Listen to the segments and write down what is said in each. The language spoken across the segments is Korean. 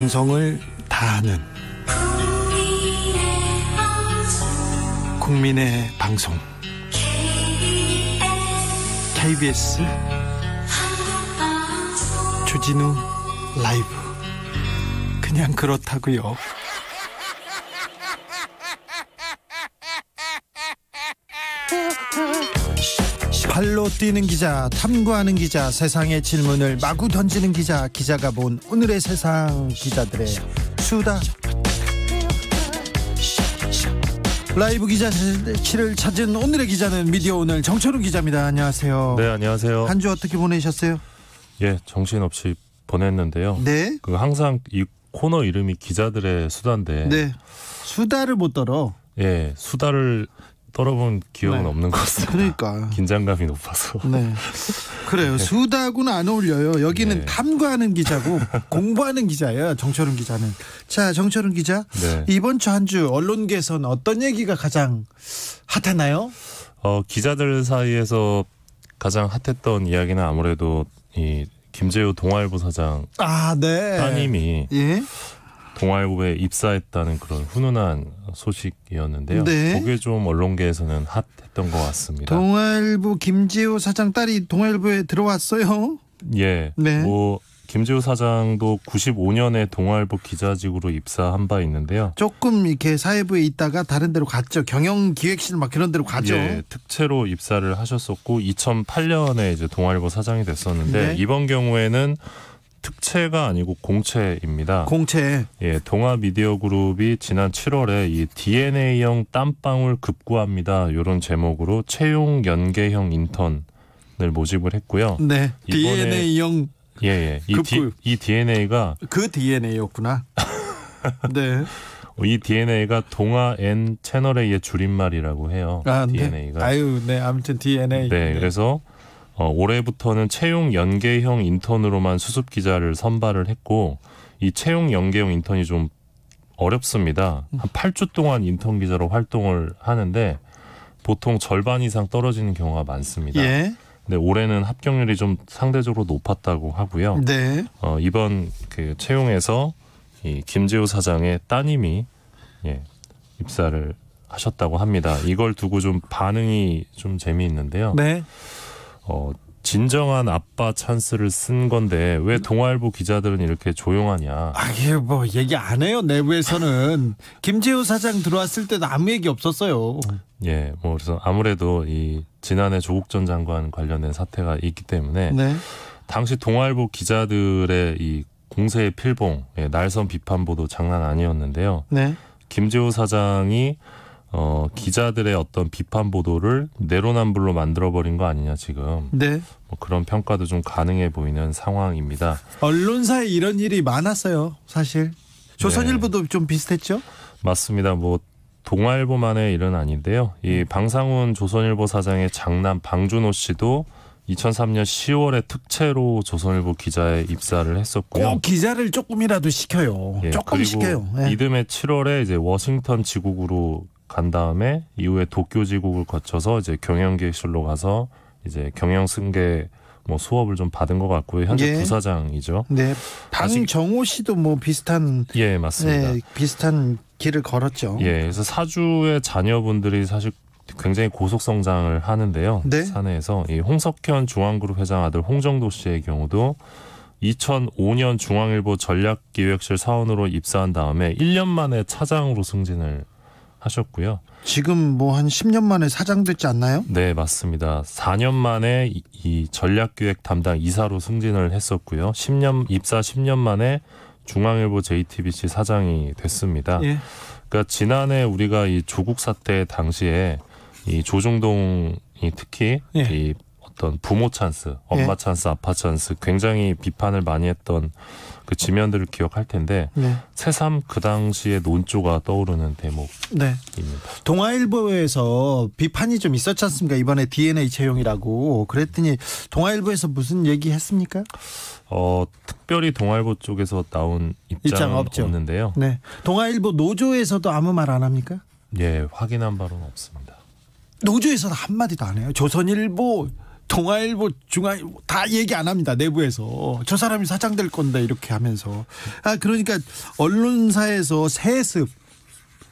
방송을 다하는 국민의 방송 KBS 주진우 라이브 그냥 그렇다고요. 발로 뛰는 기자, 탐구하는 기자, 세상의 질문을 마구 던지는 기자, 기자가 본 오늘의 세상 기자들의 수다. 라이브 기자실을 찾은 오늘의 기자는 미디어 오늘 정철우 기자입니다. 안녕하세요. 네, 안녕하세요. 한 주 어떻게 보내셨어요? 예, 정신없이 보냈는데요. 네. 그 항상 이 코너 이름이 기자들의 수단데 네. 수다를 못 떨어. 예, 수다를 떨어본 기억은 네. 없는 것 같습니다. 그러니까 긴장감이 높아서. 네. 그래요. 네. 수다고는 안 어울려요. 여기는 네. 탐구하는 기자고 공부하는 기자예요. 정철은 기자는. 자, 정철은 기자. 네. 이번 주 한 주 언론계선 어떤 얘기가 가장 핫하나요? 어, 기자들 사이에서 가장 핫했던 이야기는 아무래도 이 김재우 동아일보 사장 아, 네. 따님이 예? 동아일보에 입사했다는 그런 훈훈한 소식이었는데요. 네. 그게 좀 언론계에서는 핫했던 것 같습니다. 동아일보 김지호 사장 딸이 동아일보에 들어왔어요. 예. 네. 뭐 김지호 사장도 95년에 동아일보 기자직으로 입사한 바 있는데요. 조금 이렇게 사회부에 있다가 다른 데로 갔죠. 경영기획실 막 그런 데로 가죠. 예, 특채로 입사를 하셨었고 2008년에 이제 동아일보 사장이 됐었는데 네. 이번 경우에는 특채가 아니고 공채입니다. 공채. 예, 동아 미디어 그룹이 지난 7월에 이 DNA형 땀방울 급구합니다. 요런 제목으로 채용 연계형 인턴을 모집을 했고요. 네. DNA형 예, 예. 이, 급구. 디, 이 DNA가 그 DNA였구나. 네. 이 DNA가 동아 N 채널 A의 줄임말이라고 해요. 아, DNA가. 네. 아유, 네. 아무튼 DNA. 네. 네. 그래서 어, 올해부터는 채용 연계형 인턴으로만 수습 기자를 선발을 했고 이 채용 연계형 인턴이 좀 어렵습니다. 한 8주 음. 동안 인턴 기자로 활동을 하는데 보통 절반 이상 떨어지는 경우가 많습니다. 예. 근데 올해는 합격률이 좀 상대적으로 높았다고 하고요. 네. 어, 이번 그 채용에서 이 김재우 사장의 따님이 예, 입사를 하셨다고 합니다. 이걸 두고 좀 반응이 좀 재미있는데요. 네. 어, 진정한 아빠 찬스를 쓴 건데 왜 음. 동아일보 기자들은 이렇게 조용하냐? 아, 이뭐 얘기 안 해요 내부에서는 김재우 사장 들어왔을 때도 아무 얘기 없었어요. 예, 뭐 그래서 아무래도 이 지난해 조국 전 장관 관련된 사태가 있기 때문에 네. 당시 동아일보 기자들의 이 공세의 필봉, 예, 날선 비판 보도 장난 아니었는데요. 네. 김재우 사장이 어, 기자들의 어떤 비판 보도를 내로남불로 만들어버린 거 아니냐 지금. 네. 뭐 그런 평가도 좀 가능해 보이는 상황입니다. 언론사에 이런 일이 많았어요, 사실. 조선일보도 네. 좀 비슷했죠? 맞습니다. 뭐 동아일보만의 일은 아닌데요. 이 음. 방상훈 조선일보 사장의 장남 방준호 씨도 2003년 10월에 특채로 조선일보 기자에 입사를 했었고요. 꼭 기자를 조금이라도 시켜요. 예, 조금 시켜요. 예. 이듬해 7월에 이제 워싱턴 지국으로 간 다음에 이후에 도쿄 지국을 거쳐서 이제 경영기획실로 가서 이제 경영 승계 뭐 수업을 좀 받은 것 같고요. 현재 예. 부사장이죠. 네. 방정호 씨도 뭐 비슷한 예 맞습니다. 네, 비슷한 길을 걸었죠. 예, 그래서 사주의 자녀분들이 사실 굉장히 고속 성장을 하는데요. 네? 사내에서 이 홍석현 중앙그룹 회장 아들 홍정도 씨의 경우도 2005년 중앙일보 전략기획실 사원으로 입사한 다음에 1년 만에 차장으로 승진을 하셨고요. 지금 뭐 한 10년 만에 사장 됐지 않나요? 네, 맞습니다. 4년 만에 이, 전략기획 담당 이사로 승진을 했었고요. 10년 입사 10년 만에 중앙일보 JTBC 사장이 됐습니다. 예. 그러니까 지난해 우리가 이 조국 사태 당시에 이 조중동이 특히 예. 이 어떤 부모 찬스, 엄마 예. 찬스, 아빠 찬스 굉장히 비판을 많이 했던 그 지면들을 기억할 텐데 네. 새삼 그 당시의 논조가 떠오르는 네. 대목입니다. 네. 동아일보에서 비판이 좀 있었지 않습니까? 이번에 DNA 채용이라고 그랬더니 동아일보에서 무슨 얘기 했습니까? 어, 특별히 동아일보 쪽에서 나온 입장 없죠. 없는데요. 네. 동아일보 노조에서도 아무 말 안 합니까? 예, 확인한 바로는 없습니다. 노조에서는 한마디도 안 해요. 조선일보 동아일보, 중앙일보 다 얘기 안 합니다. 내부에서. 저 사람이 사장 될 건데 이렇게 하면서. 아, 그러니까 언론사에서 세습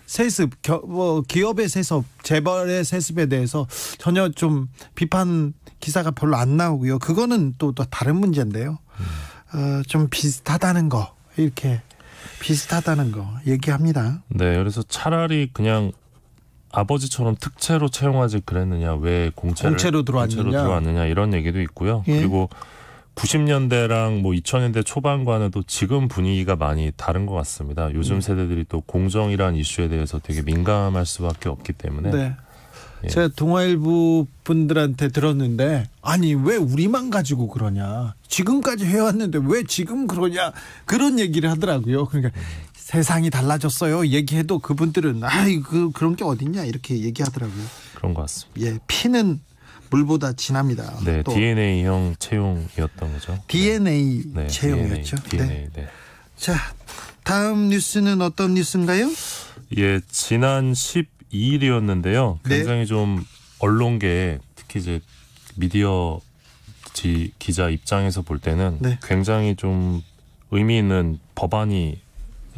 세습, 겨, 뭐 기업의 세습, 재벌의 세습에 대해서 전혀 좀 비판 기사가 별로 안 나오고요. 그거는 또, 또 다른 문제인데요. 어, 좀 비슷하다는 거 이렇게 비슷하다는 거 얘기합니다. 네, 그래서 차라리 그냥 아버지처럼 특채로 채용하지 그랬느냐 왜 공채를 공채로 들어왔느냐, 공채로 들어왔느냐 이런 얘기도 있고요. 예. 그리고 90년대랑 뭐 2000년대 초반과는도 지금 분위기가 많이 다른 것 같습니다. 요즘 음. 세대들이 또 공정이란 이슈에 대해서 되게 민감할 수밖에 없기 때문에 네. 예. 제가 동아일보 분들한테 들었는데 아니 왜 우리만 가지고 그러냐 지금까지 해왔는데 왜 지금 그러냐 그런 얘기를 하더라고요. 그러니까 음. 세상이 달라졌어요 얘기해도 그분들은 아이 그 그런 게 어딨냐 이렇게 얘기하더라고요. 그런 것 같습니다. 예, 피는 물보다 진합니다. 네, DNA형 채용이었던 거죠. DNA 네, 네 채용이었죠. 네. DNA, DNA, 네. 자, 다음 뉴스는 어떤 뉴스인가요? 예, 지난 12일이었는데요. 굉장히 네. 좀 언론계 특히 이제 미디어 기자 입장에서 볼 때는 네. 굉장히 좀 의미 있는 법안이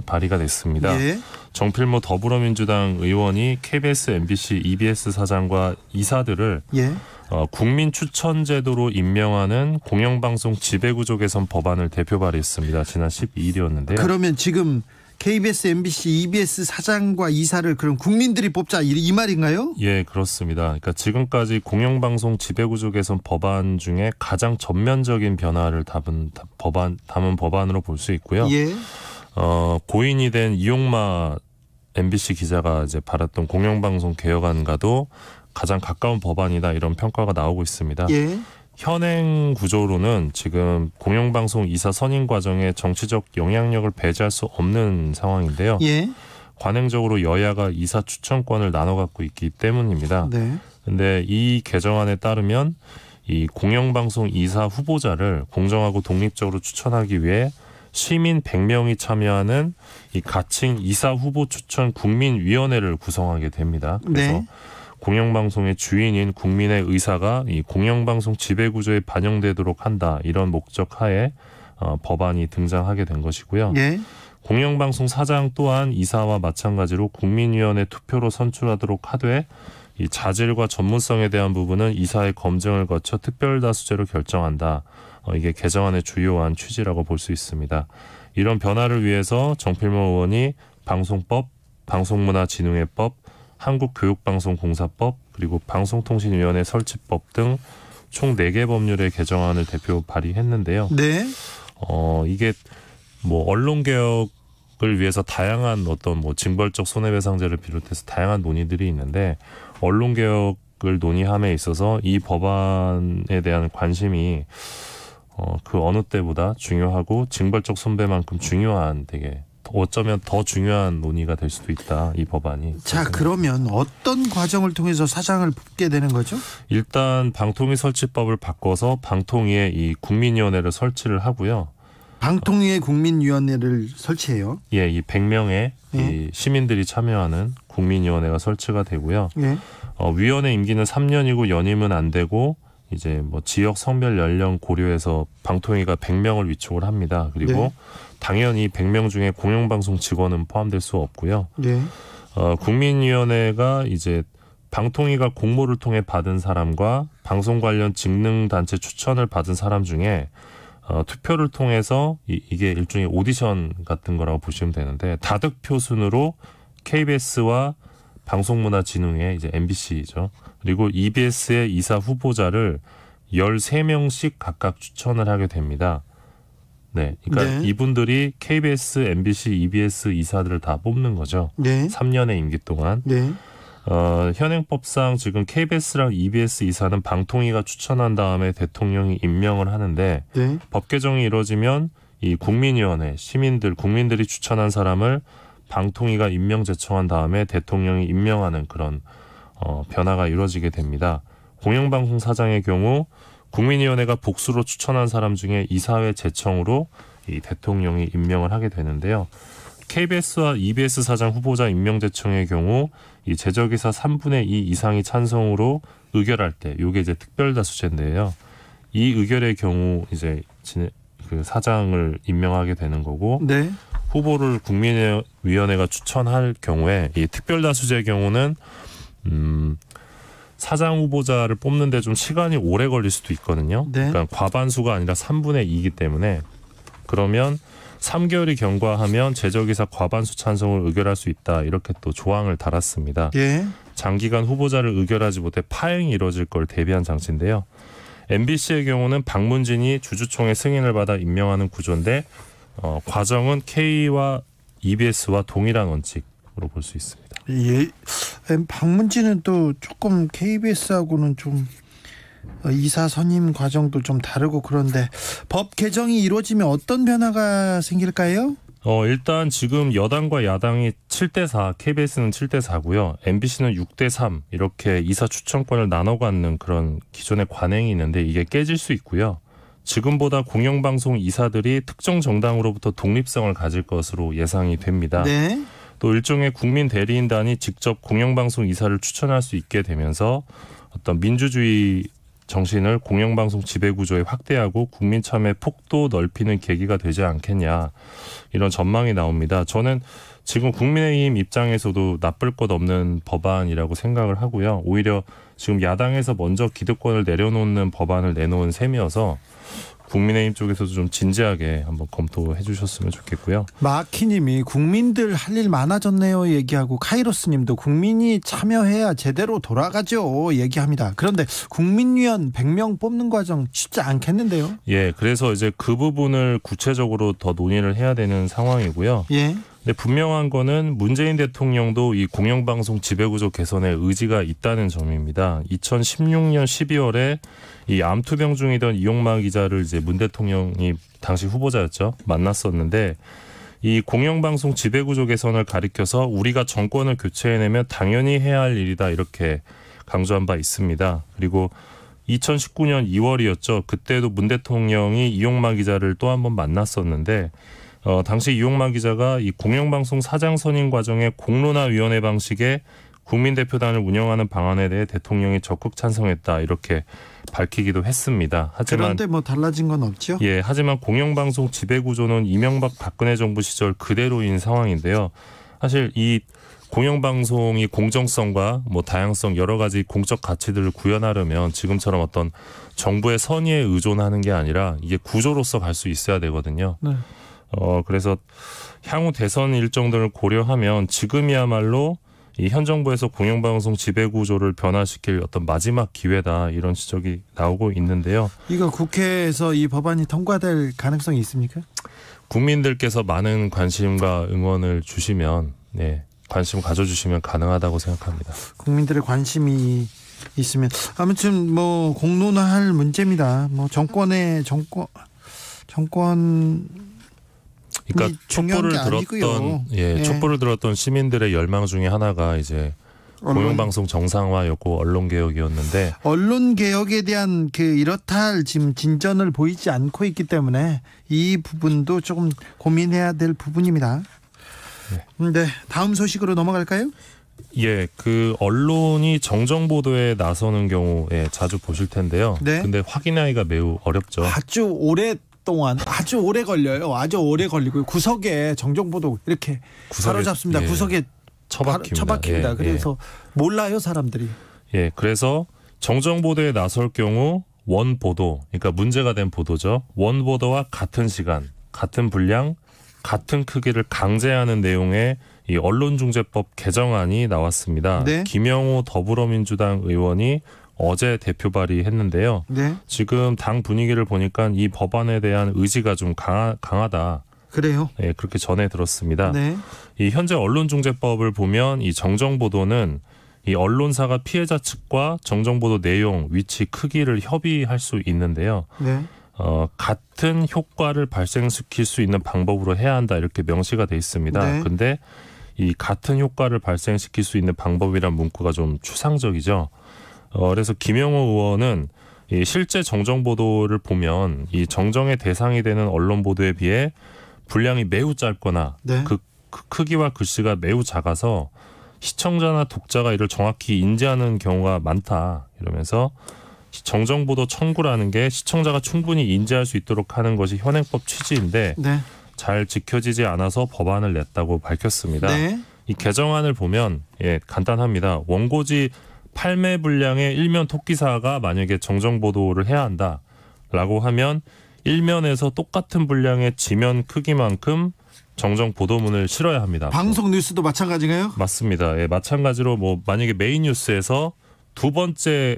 발의가 됐습니다. 예. 정필모 더불어민주당 의원이 KBS, MBC, EBS 사장과 이사들을 예. 어, 국민 추천 제도로 임명하는 공영방송 지배구조 개선 법안을 대표 발의했습니다. 지난 12일이었는데요. 그러면 지금 KBS, MBC, EBS 사장과 이사를 그럼 국민들이 뽑자 이, 이 말인가요? 예, 그렇습니다. 그러니까 지금까지 공영방송 지배구조 개선 법안 중에 가장 전면적인 변화를 담은 법안 담은 법안으로 볼 수 있고요. 예. 어, 고인이 된 이용마 MBC 기자가 이제 바았던 공영방송 개혁안과도 가장 가까운 법안이다 이런 평가가 나오고 있습니다. 예. 현행 구조로는 지금 공영방송 이사 선임 과정에 정치적 영향력을 배제할 수 없는 상황인데요. 예. 관행적으로 여야가 이사 추천권을 나눠 갖고 있기 때문입니다. 네. 근데 이 개정안에 따르면 이 공영방송 이사 후보자를 공정하고 독립적으로 추천하기 위해 시민 100명이 참여하는 이 가칭 이사 후보 추천 국민위원회를 구성하게 됩니다. 그래서 네. 공영방송의 주인인 국민의 의사가 이 공영방송 지배구조에 반영되도록 한다 이런 목적 하에 어, 법안이 등장하게 된 것이고요. 네. 공영방송 사장 또한 이사와 마찬가지로 국민위원회 투표로 선출하도록 하되 이 자질과 전문성에 대한 부분은 이사의 검증을 거쳐 특별다수제로 결정한다. 어, 이게 개정안의 주요한 취지라고 볼 수 있습니다. 이런 변화를 위해서 정필모 의원이 방송법, 방송문화진흥회법, 한국교육방송공사법, 그리고 방송통신위원회 설치법 등총네개 법률의 개정안을 대표 발의했는데요. 네. 어, 이게 뭐 언론개혁 을 위해서 다양한 어떤 뭐 징벌적 손해배상제를 비롯해서 다양한 논의들이 있는데 언론 개혁을 논의함에 있어서 이 법안에 대한 관심이 어, 그 어느 때보다 중요하고 징벌적 손배만큼 중요한 되게 어쩌면 더 중요한 논의가 될 수도 있다 이 법안이. 자 그러면 어떤 과정을 통해서 사장을 뽑게 되는 거죠? 일단 방통위 설치법을 바꿔서 방통위에 이 국민위원회를 설치를 하고요. 방통위에 국민위원회를 설치해요. 예, 이 100명의 예. 이 네. 시민들이 참여하는 국민위원회가 설치가 되고요. 예. 어, 위원회 임기는 3년이고 연임은 안 되고 이제 뭐 지역 성별 연령 고려해서 방통위가 100명을 위촉을 합니다. 그리고 네. 당연히 100명 중에 공영방송 직원은 포함될 수 없고요. 네. 어, 국민위원회가 이제 방통위가 공모를 통해 받은 사람과 방송 관련 직능 단체 추천을 받은 사람 중에 어, 투표를 통해서 이, 이게 일종의 오디션 같은 거라고 보시면 되는데 다득표 순으로 KBS와 방송문화진흥회 이제 MBC죠. 그리고 EBS의 이사 후보자를 13명씩 각각 추천을 하게 됩니다. 네. 그러니까 네. 이분들이 KBS, MBC, EBS 이사들을 다 뽑는 거죠. 네. 3년의 임기 동안. 네. 어, 현행법상 지금 KBS랑 EBS 이사는 방통위가 추천한 다음에 대통령이 임명을 하는데 네. 법 개정이 이루어지면 이 국민위원회 시민들 국민들이 추천한 사람을 방통위가 임명 제청한 다음에 대통령이 임명하는 그런 어, 변화가 이루어지게 됩니다. 공영방송 사장의 경우 국민위원회가 복수로 추천한 사람 중에 이사회 제청으로 이 대통령이 임명을 하게 되는데요. KBS와 EBS 사장 후보자 임명 제청의 경우 이 제적이사 3분의 2 이상이 찬성으로 의결할 때 이게 이제 특별다수제인데요. 이 의결의 경우 이제 그 사장을 임명하게 되는 거고 네. 후보를 국민위원회가 추천할 경우에 이 특별다수제의 경우는 음, 사장 후보자를 뽑는데 좀 시간이 오래 걸릴 수도 있거든요. 네. 그러니까 과반수가 아니라 3분의 2이기 때문에 그러면 3개월이 경과하면 제적이사 과반수 찬성을 의결할 수 있다 이렇게 또 조항을 달았습니다. 예. 장기간 후보자를 의결하지 못해 파행이 이뤄질 걸 대비한 장치인데요. MBC의 경우는 방문진이 주주총회 승인을 받아 임명하는 구조인데 어, 과정은 K와 EBS와 동일한 원칙 방향으로 볼수 있습니다. 예, 예 방문진은 또 조금 KBS하고는 좀 어, 이사 선임 과정도 좀 다르고 그런데 법 개정이 이루어지면 어떤 변화가 생길까요? 어, 일단 지금 여당과 야당이 7대4, KBS는 7대4고요. MBC는 6대3 이렇게 이사 추천권을 나눠 갖는 그런 기존의 관행이 있는데 이게 깨질 수 있고요. 지금보다 공영방송 이사들이 특정 정당으로부터 독립성을 가질 것으로 예상이 됩니다. 네. 또 일종의 국민 대리인단이 직접 공영방송 이사를 추천할 수 있게 되면서 어떤 민주주의 정신을 공영방송 지배구조에 확대하고 국민 참여 폭도 넓히는 계기가 되지 않겠냐 이런 전망이 나옵니다. 저는 지금 국민의힘 입장에서도 나쁠 것 없는 법안이라고 생각을 하고요. 오히려 지금 야당에서 먼저 기득권을 내려놓는 법안을 내놓은 셈이어서 국민의힘 쪽에서도 좀 진지하게 한번 검토해 주셨으면 좋겠고요. 마키님이 국민들 할 일 많아졌네요 얘기하고 카이로스님도 국민이 참여해야 제대로 돌아가죠 얘기합니다. 그런데 국민위원 100명 뽑는 과정 쉽지 않겠는데요? 예, 그래서 이제 그 부분을 구체적으로 더 논의를 해야 되는 상황이고요. 예. 근데 네, 분명한 거는 문재인 대통령도 이 공영방송 지배구조 개선에 의지가 있다는 점입니다. 2016년 12월에 이 암투병 중이던 이용마 기자를 이제 문 대통령이 당시 후보자였죠. 만났었는데 이 공영방송 지배구조 개선을 가리켜서 우리가 정권을 교체해내면 당연히 해야 할 일이다 이렇게 강조한 바 있습니다. 그리고 2019년 2월이었죠. 그때도 문 대통령이 이용마 기자를 또 한 번 만났었는데 어, 당시 이용만 기자가 이 공영방송 사장 선임 과정의 공론화위원회 방식에 국민대표단을 운영하는 방안에 대해 대통령이 적극 찬성했다 이렇게 밝히기도 했습니다. 하지만 그런데 뭐 달라진 건 없죠? 예, 하지만 공영방송 지배 구조는 이명박 박근혜 정부 시절 그대로인 상황인데요. 사실 이 공영방송이 공정성과 뭐 다양성 여러 가지 공적 가치들을 구현하려면 지금처럼 어떤 정부의 선의에 의존하는 게 아니라 이게 구조로서 갈 수 있어야 되거든요. 네. 어, 그래서 향후 대선 일정들을 고려하면 지금이야말로 이 현 정부에서 공영방송 지배구조를 변화시킬 어떤 마지막 기회다 이런 지적이 나오고 있는데요. 이거 국회에서 이 법안이 통과될 가능성이 있습니까? 국민들께서 많은 관심과 응원을 주시면 네, 관심 가져주시면 가능하다고 생각합니다. 국민들의 관심이 있으면 아무튼 뭐 공론화할 문제입니다. 뭐 정권의 정권 정권 그러니까 촛불을 들었던 예, 예, 촛불을 들었던 시민들의 열망 중에 하나가 이제 공영방송 정상화였고 언론 개혁이었는데 언론 개혁에 대한 그 이렇다 할 지금 진전을 보이지 않고 있기 때문에 이 부분도 조금 고민해야 될 부분입니다. 예. 네 다음 소식으로 넘어갈까요? 예, 그 언론이 정정 보도에 나서는 경우에 자주 보실 텐데요. 네. 근데 확인하기가 매우 어렵죠. 아주 오래 동안 아주 오래 걸려요. 아주 오래 걸리고 구석에 정정보도 이렇게 구석에, 바로잡습니다. 예. 구석에 처박힙니다. 처박힙니다. 예, 예. 그래서 예. 몰라요 사람들이. 예, 그래서 정정보도에 나설 경우 원 보도, 그러니까 문제가 된 보도죠. 원 보도와 같은 시간, 같은 분량, 같은 크기를 강제하는 내용의 이 언론중재법 개정안이 나왔습니다. 네? 김영호 더불어민주당 의원이 어제 대표 발의했는데요. 네. 지금 당 분위기를 보니까 이 법안에 대한 의지가 좀 강하, 강하다. 그래요? 예, 네, 그렇게 전해 들었습니다. 네. 이 현재 언론중재법을 보면 이 정정 보도는 이 언론사가 피해자 측과 정정 보도 내용, 위치, 크기를 협의할 수 있는데요. 네. 어, 같은 효과를 발생시킬 수 있는 방법으로 해야 한다 이렇게 명시가 돼 있습니다. 네. 근데 이 같은 효과를 발생시킬 수 있는 방법이란 문구가 좀 추상적이죠. 어, 그래서 김영호 의원은 이 실제 정정 보도를 보면 이 정정의 대상이 되는 언론 보도에 비해 분량이 매우 짧거나 네. 그, 그 크기와 글씨가 매우 작아서 시청자나 독자가 이를 정확히 인지하는 경우가 많다 이러면서 정정 보도 청구라는 게 시청자가 충분히 인지할 수 있도록 하는 것이 현행법 취지인데 네. 잘 지켜지지 않아서 법안을 냈다고 밝혔습니다. 네. 이 개정안을 보면 예 간단합니다. 원고지 팔매 분량의 일면 토끼사가 만약에 정정 보도를 해야 한다라고 하면 일면에서 똑같은 분량의 지면 크기만큼 정정 보도문을 실어야 합니다. 방송 뉴스도 마찬가지가요? 맞습니다. 예, 마찬가지로 뭐 만약에 메인 뉴스에서 두 번째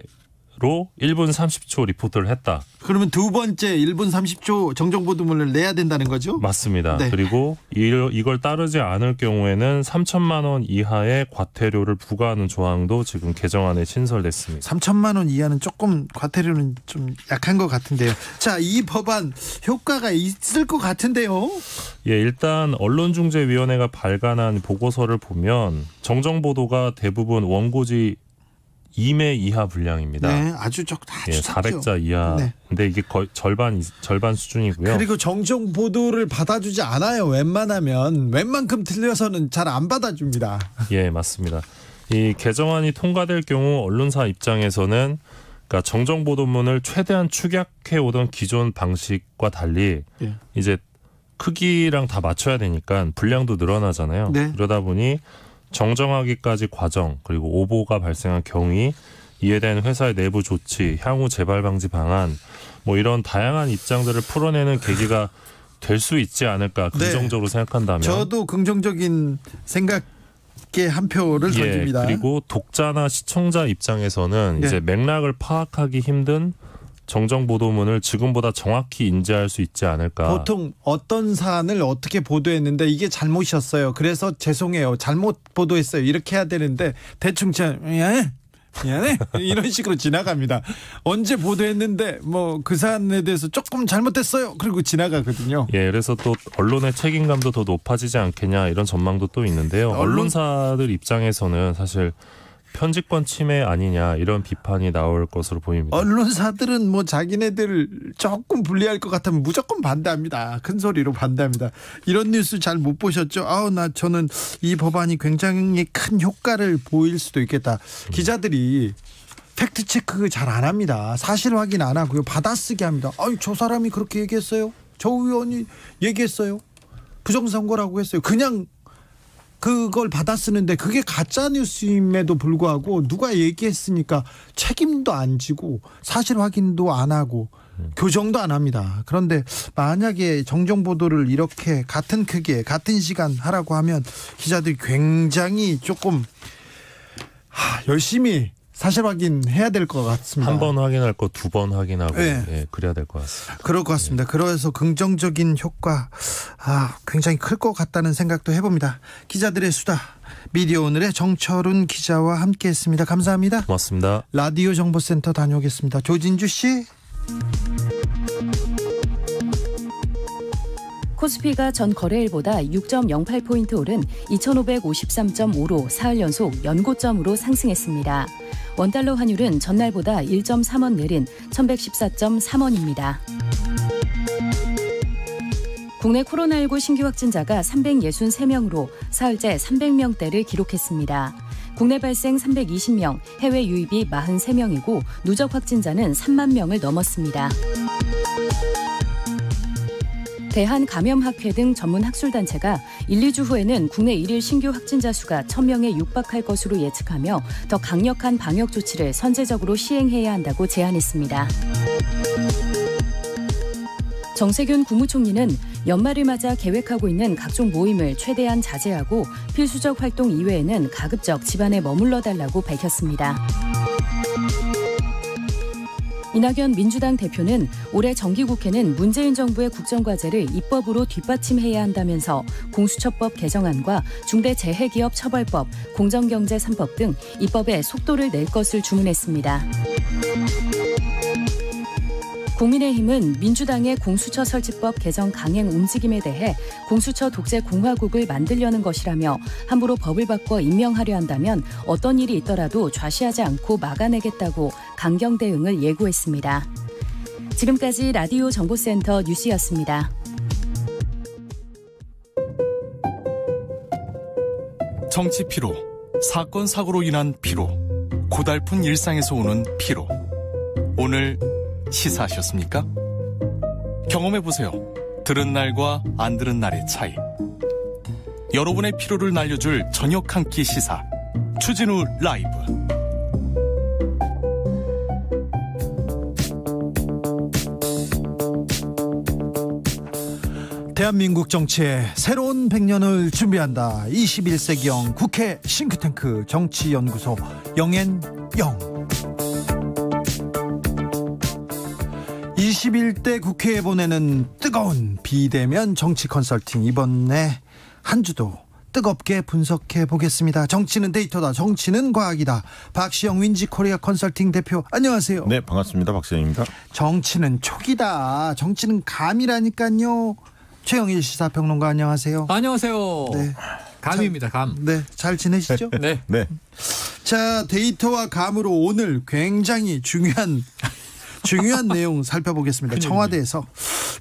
로 1분 30초 리포트를 했다. 그러면 두 번째 1분 30초 정정보도문을 내야 된다는 거죠? 맞습니다. 네. 그리고 이걸 따르지 않을 경우에는 3천만 원 이하의 과태료를 부과하는 조항도 지금 개정안에 신설됐습니다. 3천만 원 이하는 조금 과태료는 좀 약한 것 같은데요. 자, 이 법안 효과가 있을 것 같은데요. 예, 일단 언론중재위원회가 발간한 보고서를 보면 정정보도가 대부분 원고지 2매 이하 분량입니다. 네, 아주 적 아주 예, 400자 이하. 네. 근데 이게 거의 절반 절반 수준이고요. 그리고 정정 보도를 받아주지 않아요. 웬만하면 웬만큼 틀려서는 잘 안 받아줍니다. 예, 맞습니다. 이 개정안이 통과될 경우 언론사 입장에서는 그러니까 정정 보도문을 최대한 축약해 오던 기존 방식과 달리 예. 이제 크기랑 다 맞춰야 되니까 분량도 늘어나잖아요. 네. 그러다 보니 정정하기까지 과정 그리고 오보가 발생한 경위 이에 대한 회사의 내부 조치 향후 재발 방지 방안 뭐 이런 다양한 입장들을 풀어내는 계기가 될 수 있지 않을까 네. 긍정적으로 네. 생각한다면 저도 긍정적인 생각 한 표를 예, 던집니다. 그리고 독자나 시청자 입장에서는 네. 이제 맥락을 파악하기 힘든 정정 보도문을 지금보다 정확히 인지할 수 있지 않을까. 보통 어떤 사안을 어떻게 보도했는데 이게 잘못이었어요. 그래서 죄송해요. 잘못 보도했어요. 이렇게 해야 되는데 대충 미안해. 미안해. 이런 식으로 지나갑니다. 언제 보도했는데 뭐 그 사안에 대해서 조금 잘못됐어요. 그리고 지나가거든요. 예, 그래서 또 언론의 책임감도 더 높아지지 않겠냐 이런 전망도 또 있는데요. 언론... 언론사들 입장에서는 사실 편집권 침해 아니냐 이런 비판이 나올 것으로 보입니다. 언론사들은 뭐 자기네들 조금 불리할 것 같으면 무조건 반대합니다. 큰 소리로 반대합니다. 이런 뉴스 잘 못 보셨죠? 아우 나 저는 이 법안이 굉장히 큰 효과를 보일 수도 있겠다. 기자들이 팩트 체크 잘 안 합니다. 사실 확인 안 하고요. 받아쓰기 합니다. 아유 저 사람이 그렇게 얘기했어요. 저 의원이 얘기했어요. 부정선거라고 했어요. 그냥 그걸 받아 쓰는데 그게 가짜 뉴스임에도 불구하고 누가 얘기했으니까 책임도 안 지고 사실 확인도 안 하고 교정도 안 합니다. 그런데 만약에 정정 보도를 이렇게 같은 크기에 같은 시간 하라고 하면 기자들이 굉장히 조금 하, 열심히 사실 확인해야 될 것 같습니다. 한 번 확인할 거 두 번 확인하고 네. 예, 그래야 될 것 같습니다. 그럴 것 같습니다. 예. 그래서 긍정적인 효과 아, 굉장히 클 것 같다는 생각도 해봅니다. 기자들의 수다 미디어 오늘의 정철훈 기자와 함께했습니다. 감사합니다. 고맙습니다. 라디오 정보센터 다녀오겠습니다. 조진주 씨. 코스피가 전 거래일보다 6.08포인트 오른 2553.5로 사흘 연속 연고점으로 상승했습니다. 원달러 환율은 전날보다 1.3원 내린 1114.3원입니다. 국내 코로나19 신규 확진자가 363명으로 사흘째 300명대를 기록했습니다. 국내 발생 320명, 해외 유입이 43명이고 누적 확진자는 3만 명을 넘었습니다. 대한감염학회 등 전문 학술단체가 1, 2주 후에는 국내 1일 신규 확진자 수가 1000명에 육박할 것으로 예측하며 더 강력한 방역 조치를 선제적으로 시행해야 한다고 제안했습니다. 정세균 국무총리는 연말을 맞아 계획하고 있는 각종 모임을 최대한 자제하고 필수적 활동 이외에는 가급적 집안에 머물러 달라고 밝혔습니다. 이낙연 민주당 대표는 올해 정기국회는 문재인 정부의 국정과제를 입법으로 뒷받침해야 한다면서 공수처법 개정안과 중대재해기업 처벌법, 공정경제 3법 등 입법에 속도를 낼 것을 주문했습니다. 국민의힘은 민주당의 공수처 설치법 개정 강행 움직임에 대해 공수처 독재 공화국을 만들려는 것이라며 함부로 법을 바꿔 임명하려 한다면 어떤 일이 있더라도 좌시하지 않고 막아내겠다고 강경 대응을 예고했습니다. 지금까지 라디오 정보센터 뉴스였습니다. 정치 피로, 사건 사고로 인한 피로, 고달픈 일상에서 오는 피로. 오늘 시사하셨습니까? 경험해보세요. 들은 날과 안 들은 날의 차이. 여러분의 피로를 날려줄 저녁 한 끼 시사. 추진우 라이브. 대한민국 정치의 새로운 100년을 준비한다. 21세기형 국회 싱크탱크 정치연구소 영앤영. 21대 국회에 보내는 뜨거운 비대면 정치 컨설팅 이번에 한 주도 뜨겁게 분석해 보겠습니다. 정치는 데이터다. 정치는 과학이다. 박시영 윈지 코리아 컨설팅 대표 안녕하세요. 네 반갑습니다. 박시영입니다. 정치는 촉이다. 정치는 감이라니까요. 최영일 시사평론가 안녕하세요. 안녕하세요. 네. 감입니다. 감. 네. 잘 지내시죠? 네. 네. 자 데이터와 감으로 오늘 굉장히 중요한 중요한 내용 살펴보겠습니다. 청와대에서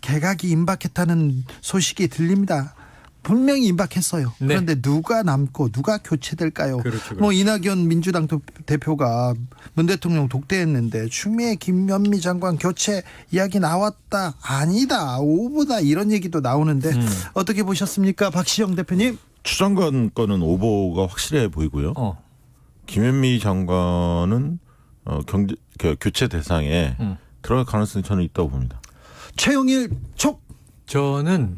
개각이 임박했다는 소식이 들립니다. 분명히 임박했어요. 네. 그런데 누가 남고 누가 교체될까요? 그렇죠, 그렇죠. 뭐 이낙연 민주당 대표가 문 대통령 독대했는데 추미애 김현미 장관 교체 이야기 나왔다 아니다 오보다 이런 얘기도 나오는데 음. 어떻게 보셨습니까, 박시영 대표님? 추장관 거는 오보가 확실해 보이고요. 어. 김현미 장관은 어, 경제 그, 교체 대상에 음. 들어갈 가능성이 저는 있다고 봅니다. 최영일 촉 저는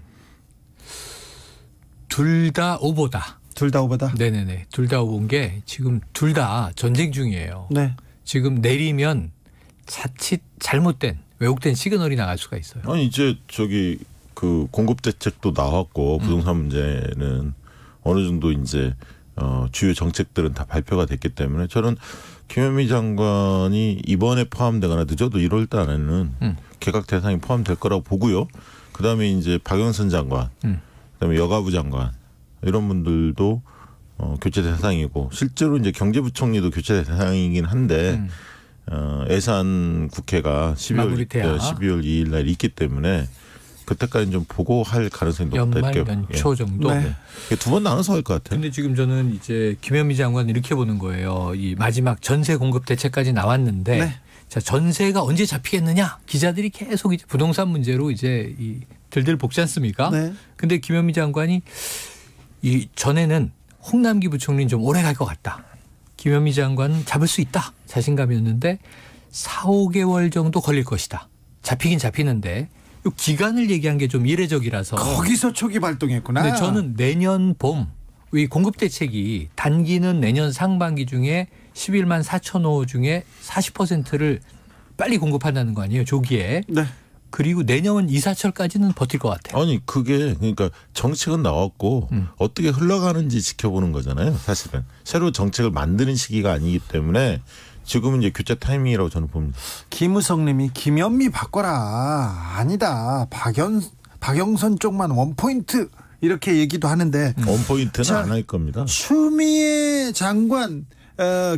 둘 다 오보다. 둘 다 오보다. 네네네. 둘 다 오본 게 지금 둘 다 전쟁 중이에요. 네. 지금 내리면 자칫 잘못된 왜곡된 시그널이 나갈 수가 있어요. 아니 이제 저기 그 공급 대책도 나왔고 음. 부동산 음. 문제는 어느 정도 이제 어, 주요 정책들은 다 발표가 됐기 때문에 저는 김현미 장관이 이번에 포함되거나 늦어도 1월 달에는 음. 개각 대상이 포함될 거라고 보고요. 그다음에 이제 박영선 장관, 음. 그다음에 여가부 장관 이런 분들도 어, 교체 대상이고 실제로 이제 경제부총리도 교체 대상이긴 한데 음. 어, 예산 국회가 12월 네, 12월 2일 날 있기 때문에 그때까지는 좀 보고 할 가능성이 높다. 연말 이렇게. 연초 예. 정도. 네. 네. 두번 나눠서 할 것 같아요. 근데 지금 저는 이제 김현미 장관 이렇게 보는 거예요. 이 마지막 전세 공급 대책까지 나왔는데 네. 자 전세가 언제 잡히겠느냐 기자들이 계속 이제 부동산 문제로 이제 이 들들 볶지 않습니까? 네. 근데 김현미 장관이 이 전에는 홍남기 부총리는 좀 오래 갈 것 같다. 김현미 장관 잡을 수 있다 자신감이었는데 4, 5개월 정도 걸릴 것이다. 잡히긴 잡히는데 요 기간을 얘기한 게 좀 이례적이라서 거기서 초기 발동했구나. 근데 저는 내년 봄 이 공급 대책이 단기는 내년 상반기 중에 11만 4천 호 중에 40%를 빨리 공급한다는 거 아니에요 조기에. 네. 그리고 내년 은 이사철까지는 버틸 것 같아요. 아니 그게 그러니까 정책은 나왔고 음. 어떻게 흘러가는지 지켜보는 거잖아요. 사실은 새로 정책을 만드는 시기가 아니기 때문에 지금은 이제 교체 타이밍이라고 저는 봅니다. 김우성님이 김현미 바꿔라 아니다 박연 박영선 쪽만 원 포인트 이렇게 얘기도 하는데 음. 원 포인트는 안 할 겁니다. 추미애 장관 어,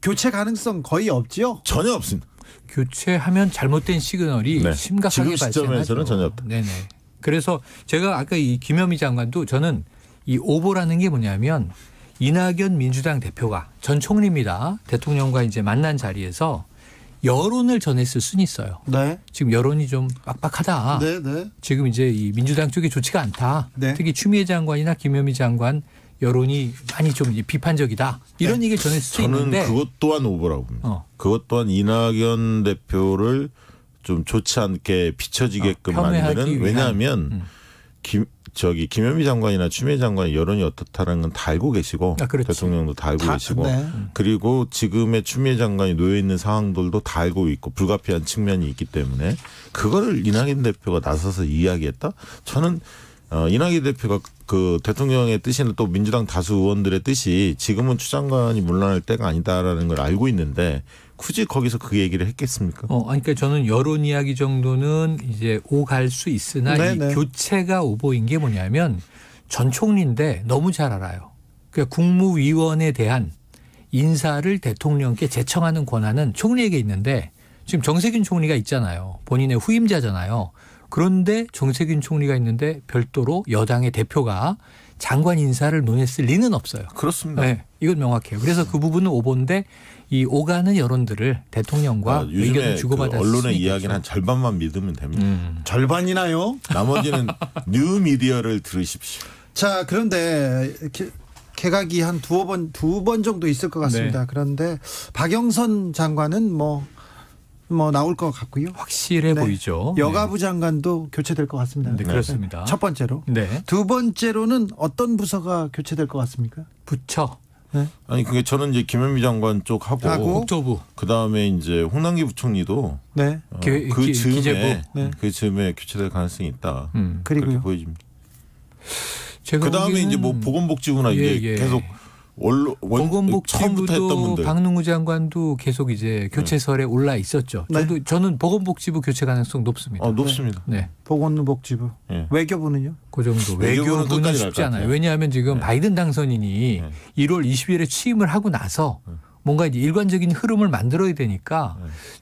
교체 가능성 거의 없지요? 전혀 없습니다. 교체하면 잘못된 시그널이 네. 심각하게 지금 시점에서는 발생하죠. 전혀 없다. 네네. 그래서 제가 아까 이 김현미 장관도 저는 이 오보라는 게 뭐냐면 이낙연 민주당 대표가 전 총리입니다. 대통령과 이제 만난 자리에서 여론을 전했을 순 있어요. 네. 지금 여론이 좀 빡빡하다. 네, 네. 지금 이제 이 민주당 쪽이 좋지가 않다. 네. 특히 추미애 장관이나 김현미 장관 여론이 많이 좀 비판적이다. 이런 네. 얘기를 전했을 수 있는데 저는 그것 또한 오보라고 봅니다. 어. 그것 또한 이낙연 대표를 좀 좋지 않게 비춰지게끔 어, 만드는 왜냐하면 음. 김 저기 김현미 장관이나 추미애 장관의 여론이 어떻다라는 건 다 알고 계시고 아, 대통령도 다 알고 다, 계시고 네. 그리고 지금의 추미애 장관이 놓여 있는 상황들도 다 알고 있고 불가피한 측면이 있기 때문에 그거를 이낙연 대표가 나서서 이야기했다. 저는 어, 이낙연 대표가 그 대통령의 뜻이나 또 민주당 다수 의원들의 뜻이 지금은 추 장관이 물러날 때가 아니다라는 걸 알고 있는데 굳이 거기서 그 얘기를 했겠습니까? 어, 그러니까 저는 여론 이야기 정도는 이제 오갈 수 있으나 이 교체가 오보인 게 뭐냐면 전 총리인데 너무 잘 알아요. 그러니까 국무위원에 대한 인사를 대통령께 제청하는 권한은 총리에게 있는데 지금 정세균 총리가 있잖아요. 본인의 후임자잖아요. 그런데 정세균 총리가 있는데 별도로 여당의 대표가 장관 인사를 논했을 리는 없어요. 그렇습니다. 네. 이건 명확해요. 그래서 그 부분은 오보데이 오가는 여론들을 대통령과 아, 의견을 주고받아서 그 언론의 이야기는 한 절반만 믿으면 됩니다. 음. 절반이나요? 나머지는 뉴 미디어를 들으십시오. 자 그런데 개각이 한 두어 번 두 번 정도 있을 것 같습니다. 네. 그런데 박영선 장관은 뭐뭐 뭐 나올 것 같고요. 확실해 네. 보이죠. 여가부 네. 장관도 교체될 것 같습니다. 네, 네, 그렇습니다. 첫 번째로. 네. 두 번째로는 어떤 부서가 교체될 것 같습니까? 부처. 네? 아니 그게 저는 이제 김현미 장관 쪽 하고, 하고? 그 다음에 이제 홍남기 부총리도 네. 어, 기, 그 기, 즈음에 네, 네. 그 즈음에 교체될 가능성이 있다. 음. 그리고 보여집니다. 그 다음에 이제 뭐 보건복지부나 예, 이게 예. 계속 원로, 보건복지부도 박능우 장관도 계속 이제 교체설에 네. 올라 있었죠. 네. 저도 네. 저는 보건복지부 교체 가능성 높습니다. 아, 높습니다. 네. 보건복지부. 네. 외교부는요? 그 정도. 외교부는, 외교부는 쉽지 않아요. 왜냐하면 지금 네. 바이든 당선인이 1월 20일에 취임을 하고 나서 뭔가 이제 일관적인 흐름을 만들어야 되니까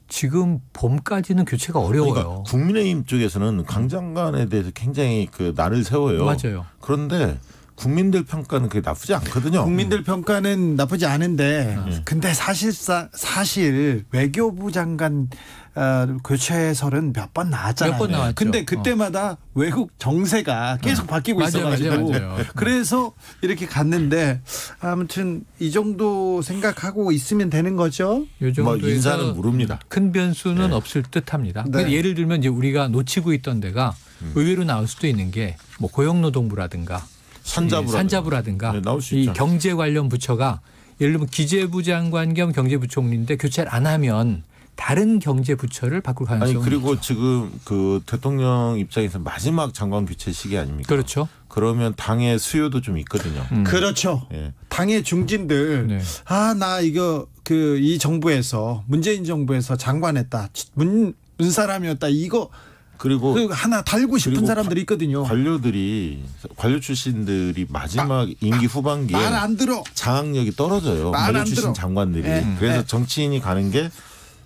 지금 봄까지는 교체가 어려워요. 그러니까 국민의힘 쪽에서는 강 장관에 대해서 굉장히 그 날을 세워요. 맞아요. 그런데 국민들 평가는 그게 나쁘지 않거든요. 국민들 음. 평가는 나쁘지 않은데 음. 근데 사실상 사실 외교부 장관 어, 교체설은 몇 번 나왔잖아요. 몇 번 나왔죠. 근데 어. 그때마다 어. 외국 정세가 네. 계속 어. 바뀌고 맞아요, 있어가지고 맞아요, 맞아요. 그래서 이렇게 갔는데 아무튼 이 정도 생각하고 있으면 되는 거죠. 뭐 인사는 모릅니다. 큰 변수는 네. 없을 듯합니다. 네. 예를 들면 이제 우리가 놓치고 있던 데가 음. 의외로 나올 수도 있는 게 뭐 고용노동부라든가 산자부라든가, 네, 산자부라든가 네, 나올 수이 있죠. 경제 관련 부처가 예를 들면 기재부 장관 겸 경제부총리인데 교체를 안 하면 다른 경제 부처를 바꿀 가능성이 아니 그리고 있죠. 지금 그 대통령 입장에서 마지막 장관 교체 시기 아닙니까? 그렇죠. 그러면 당의 수요도 좀 있거든요. 음. 그렇죠. 예. 당의 중진들 네. 아나 이거 그 이 정부에서 문재인 정부에서 장관했다 문, 문 사람이었다 이거 그리고 그 하나 달고 싶은 사람들이 있거든요. 관료들이 관료 출신들이 마지막 마, 임기 후반기에 말 안 들어. 장악력이 떨어져요. 관료 출신 들어. 장관들이. 네. 그래서 네. 정치인이 가는 게